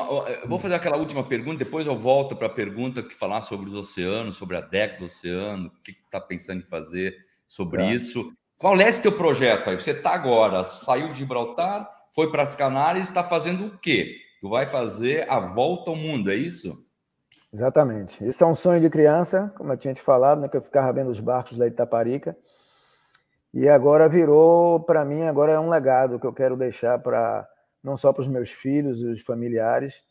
vou hum. fazer aquela última pergunta, depois eu volto para a pergunta que falar sobre os oceanos, sobre a década do oceano, o que está pensando em fazer sobre tá. isso. Qual é esse teu projeto aí? Você está agora, saiu de Gibraltar, foi para as Canárias, está fazendo o quê? Tu vai fazer a volta ao mundo, é isso? Exatamente. Isso é um sonho de criança, como eu tinha te falado, né, que eu ficava vendo os barcos da Itaparica. E agora virou, para mim, agora é um legado que eu quero deixar para não só para os meus filhos e os familiares,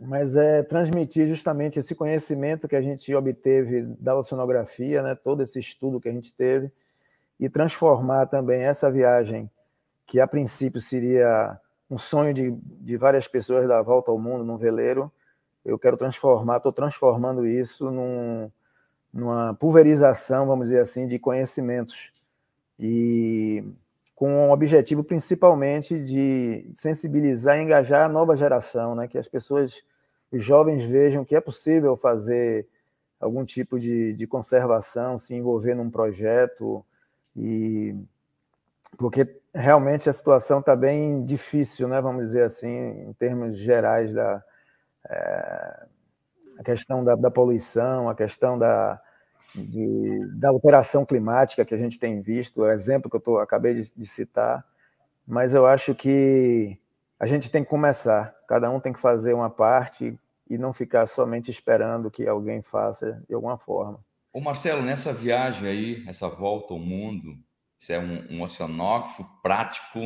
mas é transmitir justamente esse conhecimento que a gente obteve da oceanografia, né, todo esse estudo que a gente teve, e transformar também essa viagem, que a princípio seria um sonho de, de várias pessoas da volta ao mundo num veleiro, eu quero transformar, estou transformando isso num, numa pulverização, vamos dizer assim, de conhecimentos. E com o objetivo principalmente de sensibilizar e engajar a nova geração, né? que as pessoas, os jovens vejam que é possível fazer algum tipo de, de conservação, se envolver num projeto, e porque realmente a situação está bem difícil, né? vamos dizer assim, em termos gerais da é... a questão da, da poluição, a questão da, de, da alteração climática que a gente tem visto, o exemplo que eu tô, acabei de, de citar, mas eu acho que a gente tem que começar, cada um tem que fazer uma parte e não ficar somente esperando que alguém faça de alguma forma. Ô Marcelo, nessa viagem aí, essa volta ao mundo, você é um, um oceanógrafo prático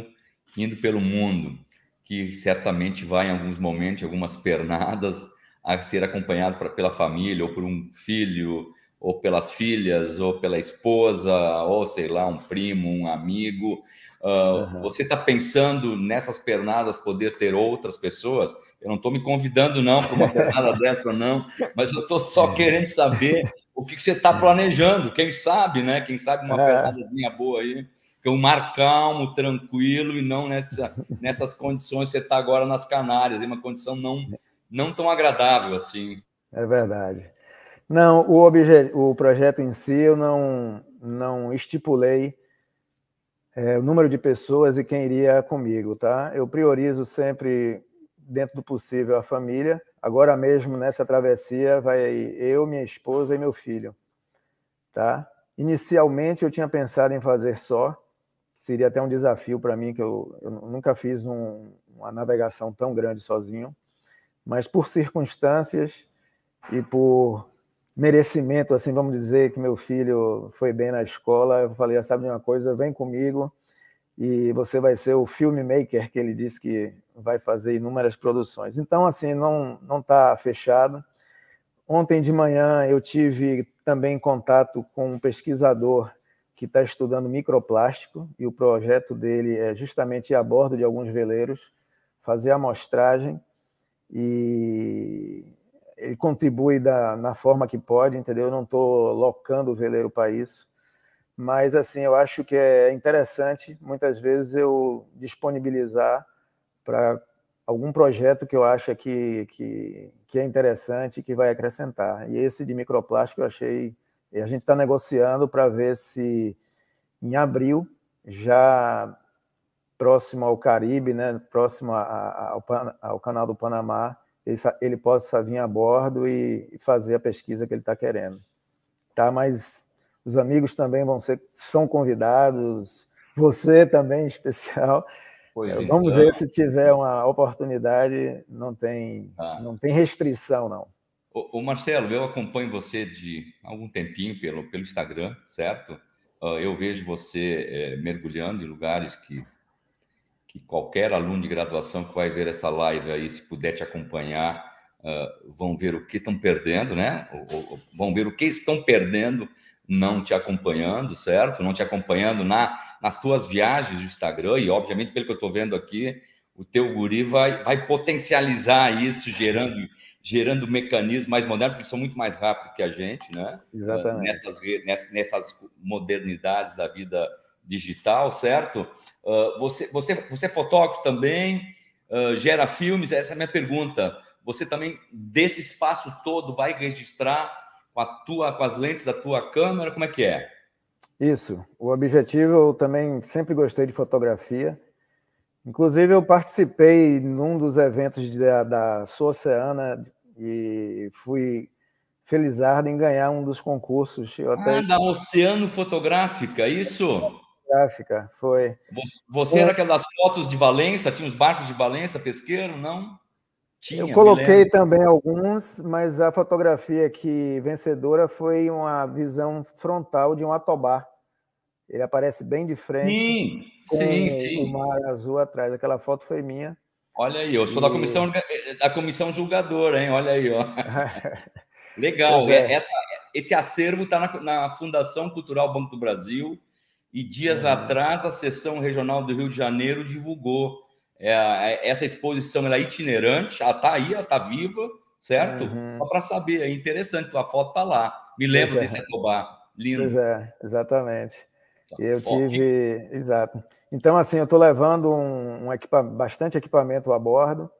indo pelo mundo, que certamente vai em alguns momentos, algumas pernadas, a ser acompanhado pra, pela família ou por um filho, ou pelas filhas, ou pela esposa, ou sei lá, um primo, um amigo. Uh, uhum. Você está pensando nessas pernadas poder ter outras pessoas? Eu não estou me convidando, não, para uma pernada dessa, não, mas eu estou só querendo saber o que, que você está planejando. Quem sabe, né? Quem sabe uma é. pernadazinha boa aí. Um mar calmo, tranquilo e não nessa, nessas condições que você está agora nas Canárias, em uma condição não, não tão agradável assim. É verdade. Não, o, obje, o projeto em si eu não, não estipulei é, o número de pessoas e quem iria comigo, tá? Eu priorizo sempre, dentro do possível, a família. Agora mesmo, nessa travessia, vai eu, minha esposa e meu filho, tá? Inicialmente eu tinha pensado em fazer só, seria até um desafio para mim, que eu, eu nunca fiz um, uma navegação tão grande sozinho, mas por circunstâncias e por merecimento, assim, vamos dizer, que meu filho foi bem na escola, eu falei, ah, sabe de uma coisa, vem comigo e você vai ser o filmmaker que ele disse que vai fazer inúmeras produções. Então, assim, não não está fechado. Ontem de manhã eu tive também contato com um pesquisador que está estudando microplástico e o projeto dele é justamente ir a bordo de alguns veleiros, fazer amostragem e ele contribui da, na forma que pode, entendeu? Eu não estou locando o veleiro para isso, mas assim eu acho que é interessante muitas vezes eu disponibilizar para algum projeto que eu acho que, que, que é interessante e que vai acrescentar. E esse de microplástico eu achei. E a gente está negociando para ver se em abril, já próximo ao Caribe, né, próximo a, a, ao, ao canal do Panamá, ele possa vir a bordo e fazer a pesquisa que ele está querendo. Tá? Mas os amigos também vão ser, são convidados, você também em especial. Pois é, Vamos então. ver se tiver uma oportunidade, não tem, ah. não tem restrição, não. Ô, ô, Marcelo, eu acompanho você de algum tempinho pelo, pelo Instagram, certo? Ah, eu vejo você é, mergulhando em lugares que que qualquer aluno de graduação que vai ver essa live aí, se puder te acompanhar, uh, vão ver o que estão perdendo, né? Ou, ou, vão ver o que estão perdendo não te acompanhando, certo? Não te acompanhando na, nas tuas viagens do Instagram, e obviamente, pelo que eu estou vendo aqui, o teu guri vai, vai potencializar isso, gerando, gerando mecanismos mais modernos, porque são muito mais rápidos que a gente, né? Exatamente. Ah, nessas, nessas modernidades da vida digital, certo? Uh, você, você, você é fotógrafo também, uh, gera filmes, essa é a minha pergunta. Você também, desse espaço todo, vai registrar com, a tua, com as lentes da tua câmera? Como é que é? Isso. O objetivo, eu também sempre gostei de fotografia. Inclusive, eu participei num dos eventos da, da Soceana e fui felizardo em ganhar um dos concursos. Eu até... Ah, da Oceano Fotográfica, é isso? fotográfica, foi. Você era aquelas fotos de Valença, tinha os barcos de Valença, pesqueiro, não? Tinha, eu coloquei também alguns, mas a fotografia que vencedora foi uma visão frontal de um atobá. Ele aparece bem de frente. Sim, sim, sim. O mar azul atrás. Aquela foto foi minha. Olha aí, eu sou e... da comissão da comissão julgadora, hein? Olha aí, ó. Legal. É. é. Essa, esse acervo está na, na Fundação Cultural Banco do Brasil. E dias é. atrás, a sessão regional do Rio de Janeiro divulgou é, é essa exposição, ela é itinerante, ela está aí, ela está viva, certo? Uhum. Só para saber, é interessante, a foto está lá. Me lembro pois é. desse é. Atobar, lindo. Pois é, exatamente. Tá. Eu tive, exato. Então, assim, eu estou levando um, um equipa... bastante equipamento a bordo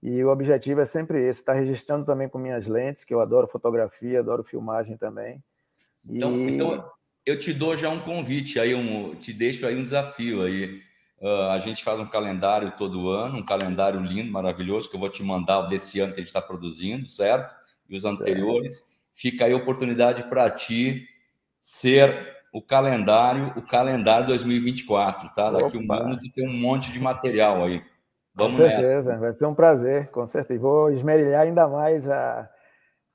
e o objetivo é sempre esse, estar tá registrando também com minhas lentes, que eu adoro fotografia, adoro filmagem também. Então, e... então eu te dou já um convite aí, um, te deixo aí um desafio aí. Uh, a gente faz um calendário todo ano, um calendário lindo, maravilhoso, que eu vou te mandar desse ano que a gente está produzindo, certo? E os anteriores. Certo. Fica aí a oportunidade para ti ser o calendário, o calendário 2024, tá? Daqui um ano tu tem um monte de material aí. Vamos com certeza, nessa. vai ser um prazer, com certeza. E vou esmerilhar ainda mais a,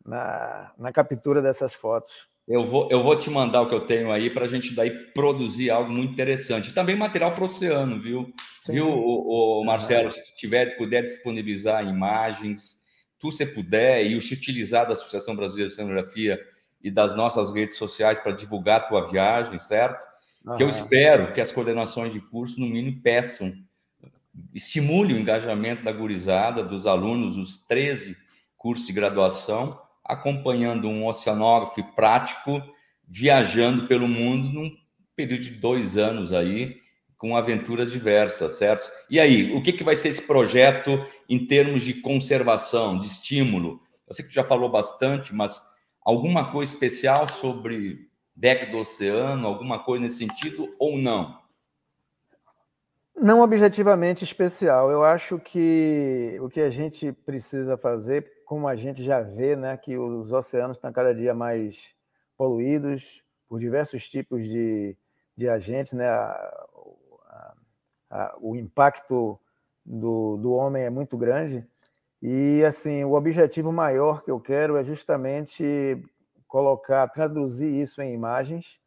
na, na captura dessas fotos. Eu vou, eu vou te mandar o que eu tenho aí para a gente daí produzir algo muito interessante. Também material para o oceano, viu? Sim. Viu, o, o Marcelo? Ah, se tiver, puder disponibilizar imagens, tu se puder, e se utilizar da Associação Brasileira de Oceanografia e das nossas redes sociais para divulgar a tua viagem, certo? Que eu espero que as coordenações de curso, no mínimo, peçam, estimule o engajamento da gurizada, dos alunos, dos 13 cursos de graduação, acompanhando um oceanógrafo prático viajando pelo mundo num período de dois anos aí, com aventuras diversas, certo? E aí, o que, que vai ser esse projeto em termos de conservação, de estímulo? Eu sei que já falou bastante, mas alguma coisa especial sobre deck do oceano, alguma coisa nesse sentido ou não? Não objetivamente especial. Eu acho que o que a gente precisa fazer como a gente já vê, né, que os oceanos estão cada dia mais poluídos por diversos tipos de, de agentes, né? A, a, a, o impacto do, do homem é muito grande. E assim, o objetivo maior que eu quero é justamente colocar, traduzir isso em imagens,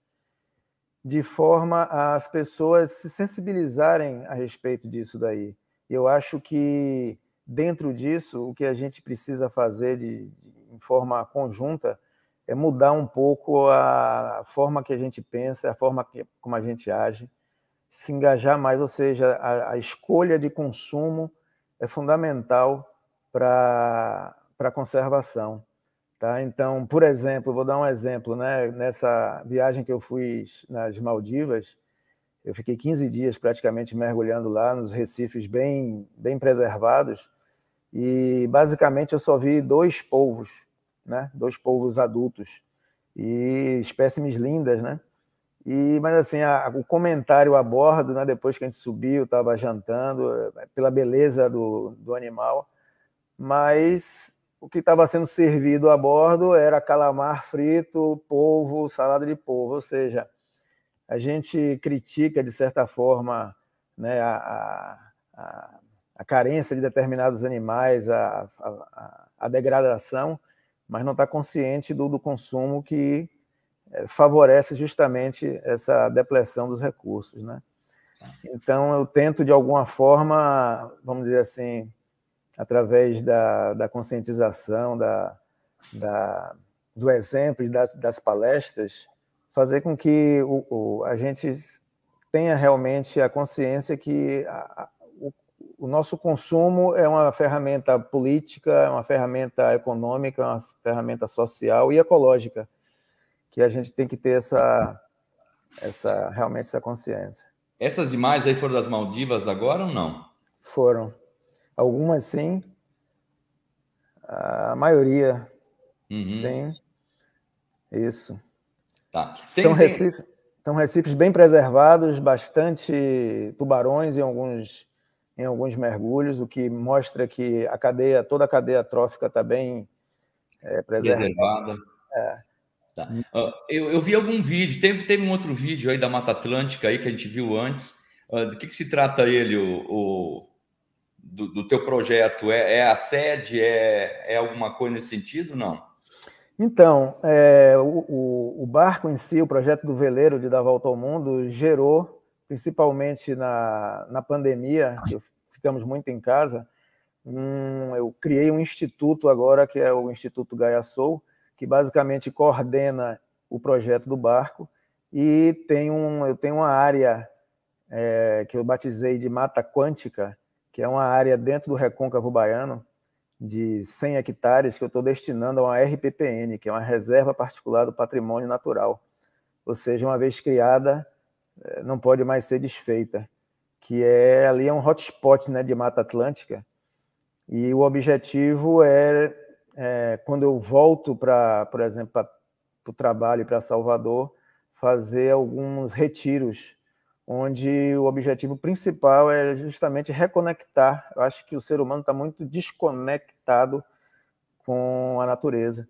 de forma as pessoas se sensibilizarem a respeito disso daí. Eu acho que Dentro disso, o que a gente precisa fazer de, de, forma conjunta é mudar um pouco a forma que a gente pensa, a forma que, como a gente age, se engajar mais, ou seja, a, a escolha de consumo é fundamental para a conservação. Tá? Então, por exemplo, vou dar um exemplo, né? nessa viagem que eu fui nas Maldivas, eu fiquei 15 dias praticamente mergulhando lá nos recifes bem, bem preservados e basicamente eu só vi dois polvos, né? Dois polvos adultos e espécimes lindas, né? E, mas assim, a, o comentário a bordo, né, depois que a gente subiu, estava jantando, é, pela beleza do, do animal, mas o que estava sendo servido a bordo era calamar frito, polvo, salada de polvo, ou seja, a gente critica, de certa forma, né, a, a, a carência de determinados animais, a, a, a degradação, mas não está consciente do, do consumo que eh, favorece justamente essa depleção dos recursos. Né? Então, eu tento, de alguma forma, vamos dizer assim, através da, da conscientização, da, da do exemplo das, das palestras, fazer com que o, o, a gente tenha realmente a consciência que a, o, o, nosso consumo é uma ferramenta política, é uma ferramenta econômica, é uma ferramenta social e ecológica, que a gente tem que ter essa, essa realmente essa consciência. Essas imagens aí foram das Maldivas agora ou não? Foram. Algumas sim, a maioria uhum. sim. Isso. Tá. Tem, São, tem... são recifes bem preservados, bastante tubarões em alguns, em alguns mergulhos, o que mostra que a cadeia, toda a cadeia trófica está bem é, preservada. É. Tá. eu, eu, vi algum vídeo, teve, teve um outro vídeo aí da Mata Atlântica aí que a gente viu antes. do que, que, se trata ele, o, o do, do, teu projeto? É, é a sede? É, é alguma coisa nesse sentido? Não. Então, é, o, o, barco em si, o projeto do veleiro de dar volta ao mundo, gerou, principalmente na, na pandemia, que ficamos muito em casa, um, eu criei um instituto agora, que é o Instituto Gaia Soul, que basicamente coordena o projeto do barco, e tem um, eu tenho uma área é, que eu batizei de Mata Quântica, que é uma área dentro do Recôncavo Baiano, de 100 hectares que eu estou destinando a uma RPPN, que é uma Reserva Particular do Patrimônio Natural. Ou seja, uma vez criada, é, não pode mais ser desfeita, que é ali é um hotspot né, de Mata Atlântica. E o objetivo é, é quando eu volto para, por exemplo, para o trabalho e para Salvador, fazer alguns retiros, onde o objetivo principal é justamente reconectar. Eu acho que o ser humano está muito desconectado conectado com a natureza.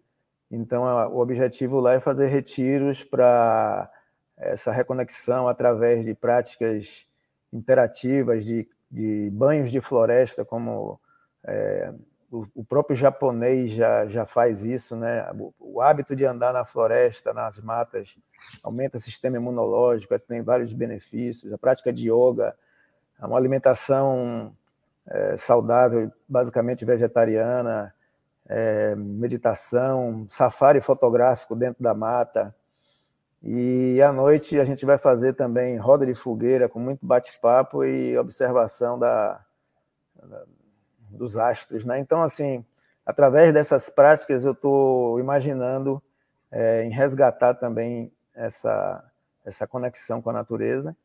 Então, o objetivo lá é fazer retiros para essa reconexão através de práticas interativas, de, de banhos de floresta, como é, o, o, próprio japonês já, já faz isso, né? O, o, hábito de andar na floresta, nas matas, aumenta o sistema imunológico, assim, tem vários benefícios. A prática de yoga, é uma alimentação é, saudável, basicamente vegetariana, é, meditação, safari fotográfico dentro da mata. E à noite a gente vai fazer também roda de fogueira com muito bate-papo e observação da, da, dos astros. Né? Então, assim, através dessas práticas, eu estou imaginando é, em resgatar também essa, essa conexão com a natureza,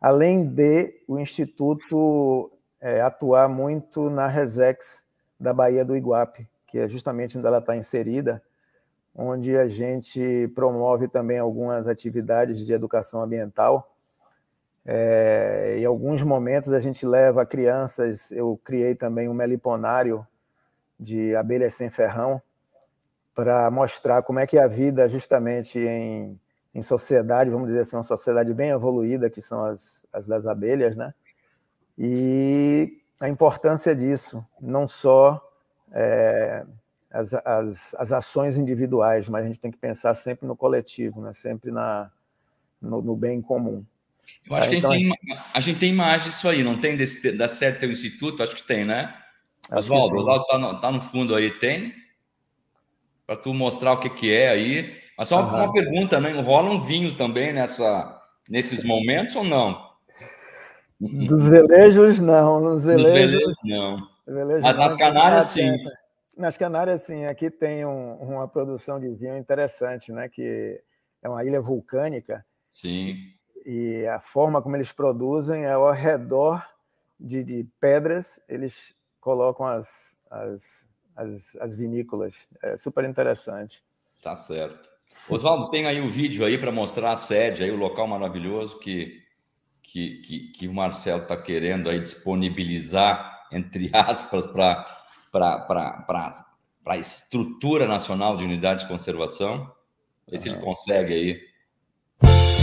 além de o Instituto é, atuar muito na Resex da Bahia do Iguape, que é justamente onde ela está inserida, onde a gente promove também algumas atividades de educação ambiental. É, em alguns momentos a gente leva crianças, eu criei também um meliponário de abelhas sem ferrão, para mostrar como é que é a vida justamente em, em sociedade, vamos dizer assim, uma sociedade bem evoluída, que são as, as das abelhas, né? E a importância disso, não só é, as, as, as, ações individuais, mas a gente tem que pensar sempre no coletivo, né? sempre na, no, no bem comum. Eu acho é, que a gente, então, tem, a gente tem imagem disso aí, não tem desse, da sede do instituto? Acho que tem, né? Oswaldo, Oswaldo tá, no, tá no fundo aí, tem? Para tu mostrar o que, que é aí. Mas só uma pergunta, né? Rola um vinho também nessa, nesses momentos ou não? Dos velejos, não. Nos velejos, Dos velejos não. Velejos, Mas nas Canárias, sim. Nas Canárias, sim. Aqui tem um, uma produção de vinho interessante, né? Que é uma ilha vulcânica. Sim. E a forma como eles produzem é ao redor de, de pedras, eles colocam as, as, as, as vinícolas. É super interessante. Tá certo. Oswaldo, tem aí o um vídeo aí para mostrar a sede, aí o local maravilhoso que que, que, que o Marcelo está querendo aí disponibilizar, entre aspas, para a estrutura nacional de unidades de conservação. Ver se ele consegue aí.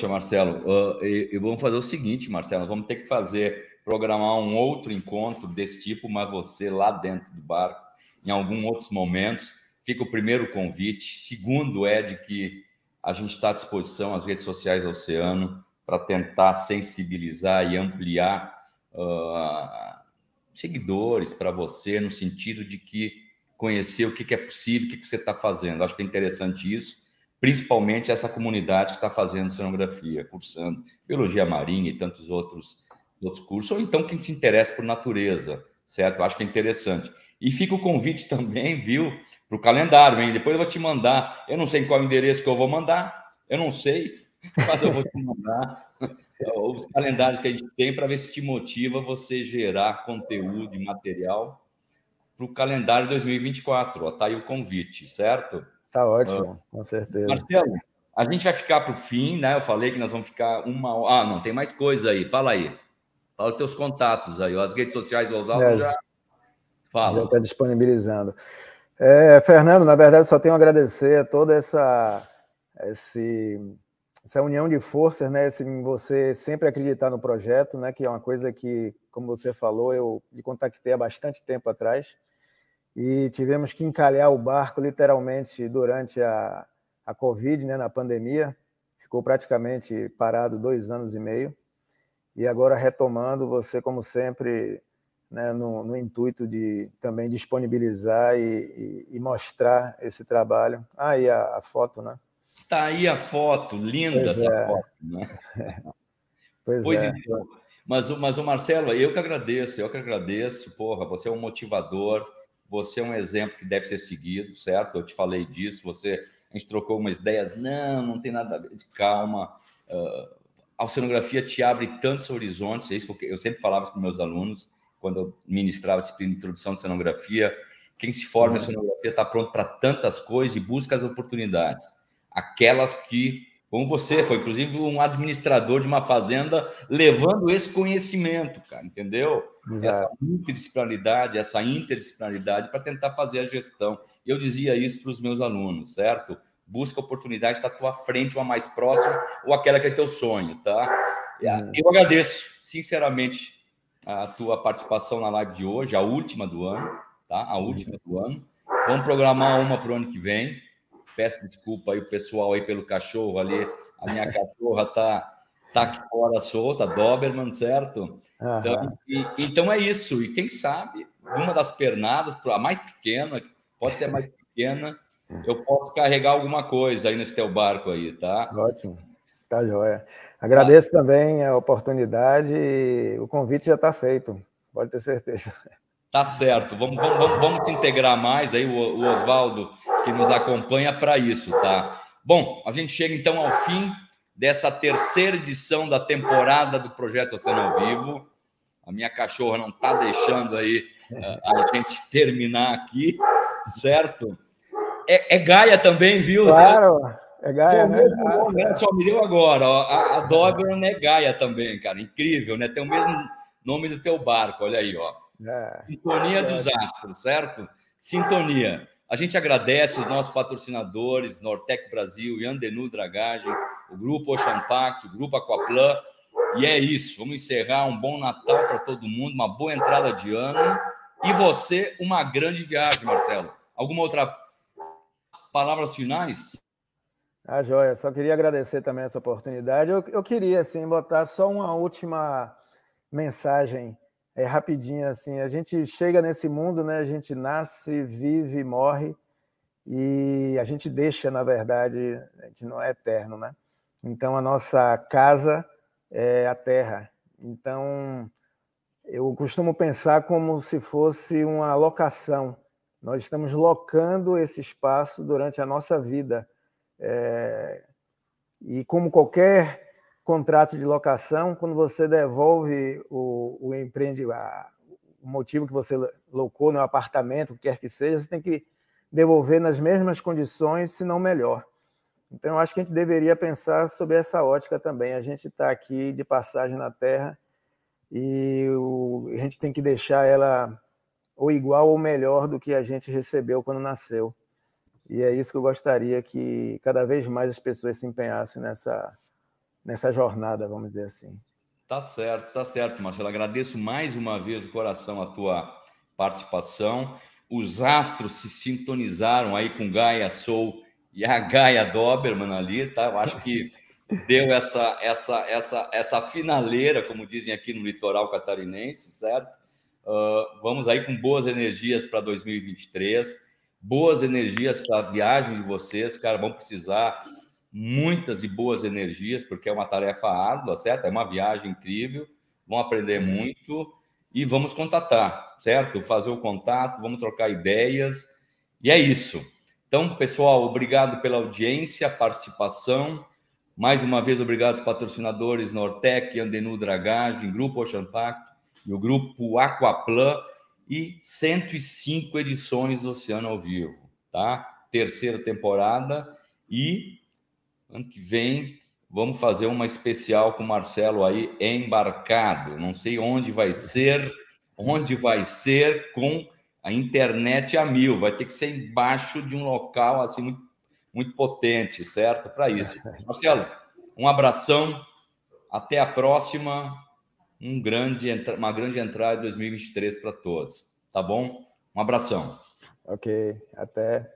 Poxa, Marcelo, uh, e, e vamos fazer o seguinte, Marcelo, vamos ter que fazer, programar um outro encontro desse tipo, mas você lá dentro do barco, em alguns outros momentos. Fica o primeiro convite. Segundo é de que a gente está à disposição, as redes sociais Oceano, para tentar sensibilizar e ampliar uh, seguidores para você, no sentido de que conhecer o que, que é possível, o que, que você está fazendo. Acho que é interessante isso principalmente essa comunidade que está fazendo sonografia, cursando biologia marinha e tantos outros, outros cursos, ou então quem se interessa por natureza, certo? acho que é interessante. E fica o convite também, viu, para o calendário, hein? Depois eu vou te mandar. Eu não sei qual endereço que eu vou mandar, eu não sei, mas eu vou te mandar os calendários que a gente tem para ver se te motiva você gerar conteúdo e material para o calendário 2024. Está aí o convite, certo? Tá ótimo, ah. com certeza. Marcelo, a gente vai ficar para o fim, né? Eu falei que nós vamos ficar uma hora. Ah, não, tem mais coisa aí. Fala aí. Fala os teus contatos aí. As redes sociais, do Osaldo é, já. Fala. Já está disponibilizando. É, Fernando, na verdade, só tenho a agradecer toda essa, esse, essa união de forças, né? Esse, você sempre acreditar no projeto, né? Que é uma coisa que, como você falou, eu me contactei há bastante tempo atrás e tivemos que encalhar o barco literalmente durante a, a Covid, né, na pandemia. Ficou praticamente parado dois anos e meio. E agora retomando, você, como sempre, né, no, no, intuito de também disponibilizar e, e, e mostrar esse trabalho. Ah, e a, a, foto, né? Tá aí a foto, linda pois essa é. foto, né? pois, pois é. então. Mas, mas o Marcelo, eu que agradeço, eu que agradeço, porra, você é um motivador você é um exemplo que deve ser seguido, certo? Eu te falei disso, você a gente trocou umas ideias. Não, não tem nada a ver. Calma. Uh, a oceanografia te abre tantos horizontes. É isso porque eu sempre falava para meus alunos quando eu ministrava a disciplina de introdução de oceanografia. Quem se forma em uhum. oceanografia está pronto para tantas coisas e busca as oportunidades. Aquelas que como você, foi inclusive um administrador de uma fazenda levando esse conhecimento, cara, entendeu? Exato. Essa multidisciplinaridade, essa interdisciplinaridade para tentar fazer a gestão. Eu dizia isso para os meus alunos, certo? Busca a oportunidade da tua frente, uma mais próxima, ou aquela que é teu sonho, tá? Eu agradeço, sinceramente, a tua participação na live de hoje, a última do ano, tá? A última do ano. Vamos programar uma para o ano que vem Peço desculpa aí o pessoal aí pelo cachorro ali. A minha cachorra tá tá aqui fora solta, Doberman, certo? Uhum. Então, e, então é isso. E quem sabe, uma das pernadas, a mais pequena, pode ser a mais pequena, eu posso carregar alguma coisa aí nesse teu barco aí, tá? Ótimo. Tá joia. Agradeço tá. também a oportunidade o convite já está feito, pode ter certeza. Tá certo, vamos, vamos, vamos, vamos te integrar mais aí, o, o Oswaldo que nos acompanha para isso, tá? Bom, a gente chega então ao fim dessa terceira edição da temporada do Projeto Oceano ao Vivo. A minha cachorra não está deixando aí eh, a gente terminar aqui, certo? É, é Gaia também, viu? Claro, é Gaia, Pô, né? Ah, né? Só me deu agora, ó, a, a Dobron é Gaia também, cara, incrível, né? Tem o mesmo nome do teu barco, olha aí, ó. É, Sintonia é, dos Astros, certo? Sintonia. A gente agradece os nossos patrocinadores, Nortec Brasil, Yandenu Dragagem, o Grupo Ocean Pact, o Grupo Aquaplan. E é isso. Vamos encerrar. Um bom Natal para todo mundo, uma boa entrada de ano. E você, uma grande viagem, Marcelo. Alguma outra palavras finais? Ah, joia. Só queria agradecer também essa oportunidade. Eu, eu queria, assim, botar só uma última mensagem é rapidinho assim. A gente chega nesse mundo, né? A gente nasce, vive, morre e a gente deixa, na verdade, a né, gente não é eterno, né? Então a nossa casa é a terra. Então eu costumo pensar como se fosse uma locação. Nós estamos locando esse espaço durante a nossa vida. É... E como qualquer contrato de locação, quando você devolve o, o empreende, o motivo que você locou no né, apartamento, o que quer que seja, você tem que devolver nas mesmas condições, se não melhor. Então, eu acho que a gente deveria pensar sobre essa ótica também. A gente está aqui de passagem na Terra e o, a gente tem que deixar ela ou igual ou melhor do que a gente recebeu quando nasceu. E é isso que eu gostaria que cada vez mais as pessoas se empenhassem nessa nessa jornada, vamos dizer assim. Tá certo, tá certo, Marcelo. Agradeço mais uma vez do coração a tua participação. Os astros se sintonizaram aí com Gaia Soul e a Gaia Doberman ali, tá? Eu acho que deu essa, essa, essa, essa finaleira, como dizem aqui no litoral catarinense, certo? Uh, vamos aí com boas energias para 2023, boas energias para a viagem de vocês, cara. Vão precisar muitas e boas energias, porque é uma tarefa árdua, certo? É uma viagem incrível, vão aprender uhum. muito e vamos contatar, certo? Fazer o contato, vamos trocar ideias e é isso. Então, pessoal, obrigado pela audiência, participação. Mais uma vez, obrigado aos patrocinadores Nortec, Andenu Dragagem, Grupo Ocean Pact e o Grupo Aquaplan e 105 edições do Oceano ao Vivo, tá? Terceira temporada e ano que vem vamos fazer uma especial com o Marcelo aí embarcado. Não sei onde vai ser, onde vai ser com a internet a mil. Vai ter que ser embaixo de um local assim muito, muito potente, certo? Para isso. Marcelo, um abração. Até a próxima. Um grande, uma grande entrada de 2023 para todos. Tá bom? Um abração. Ok, até.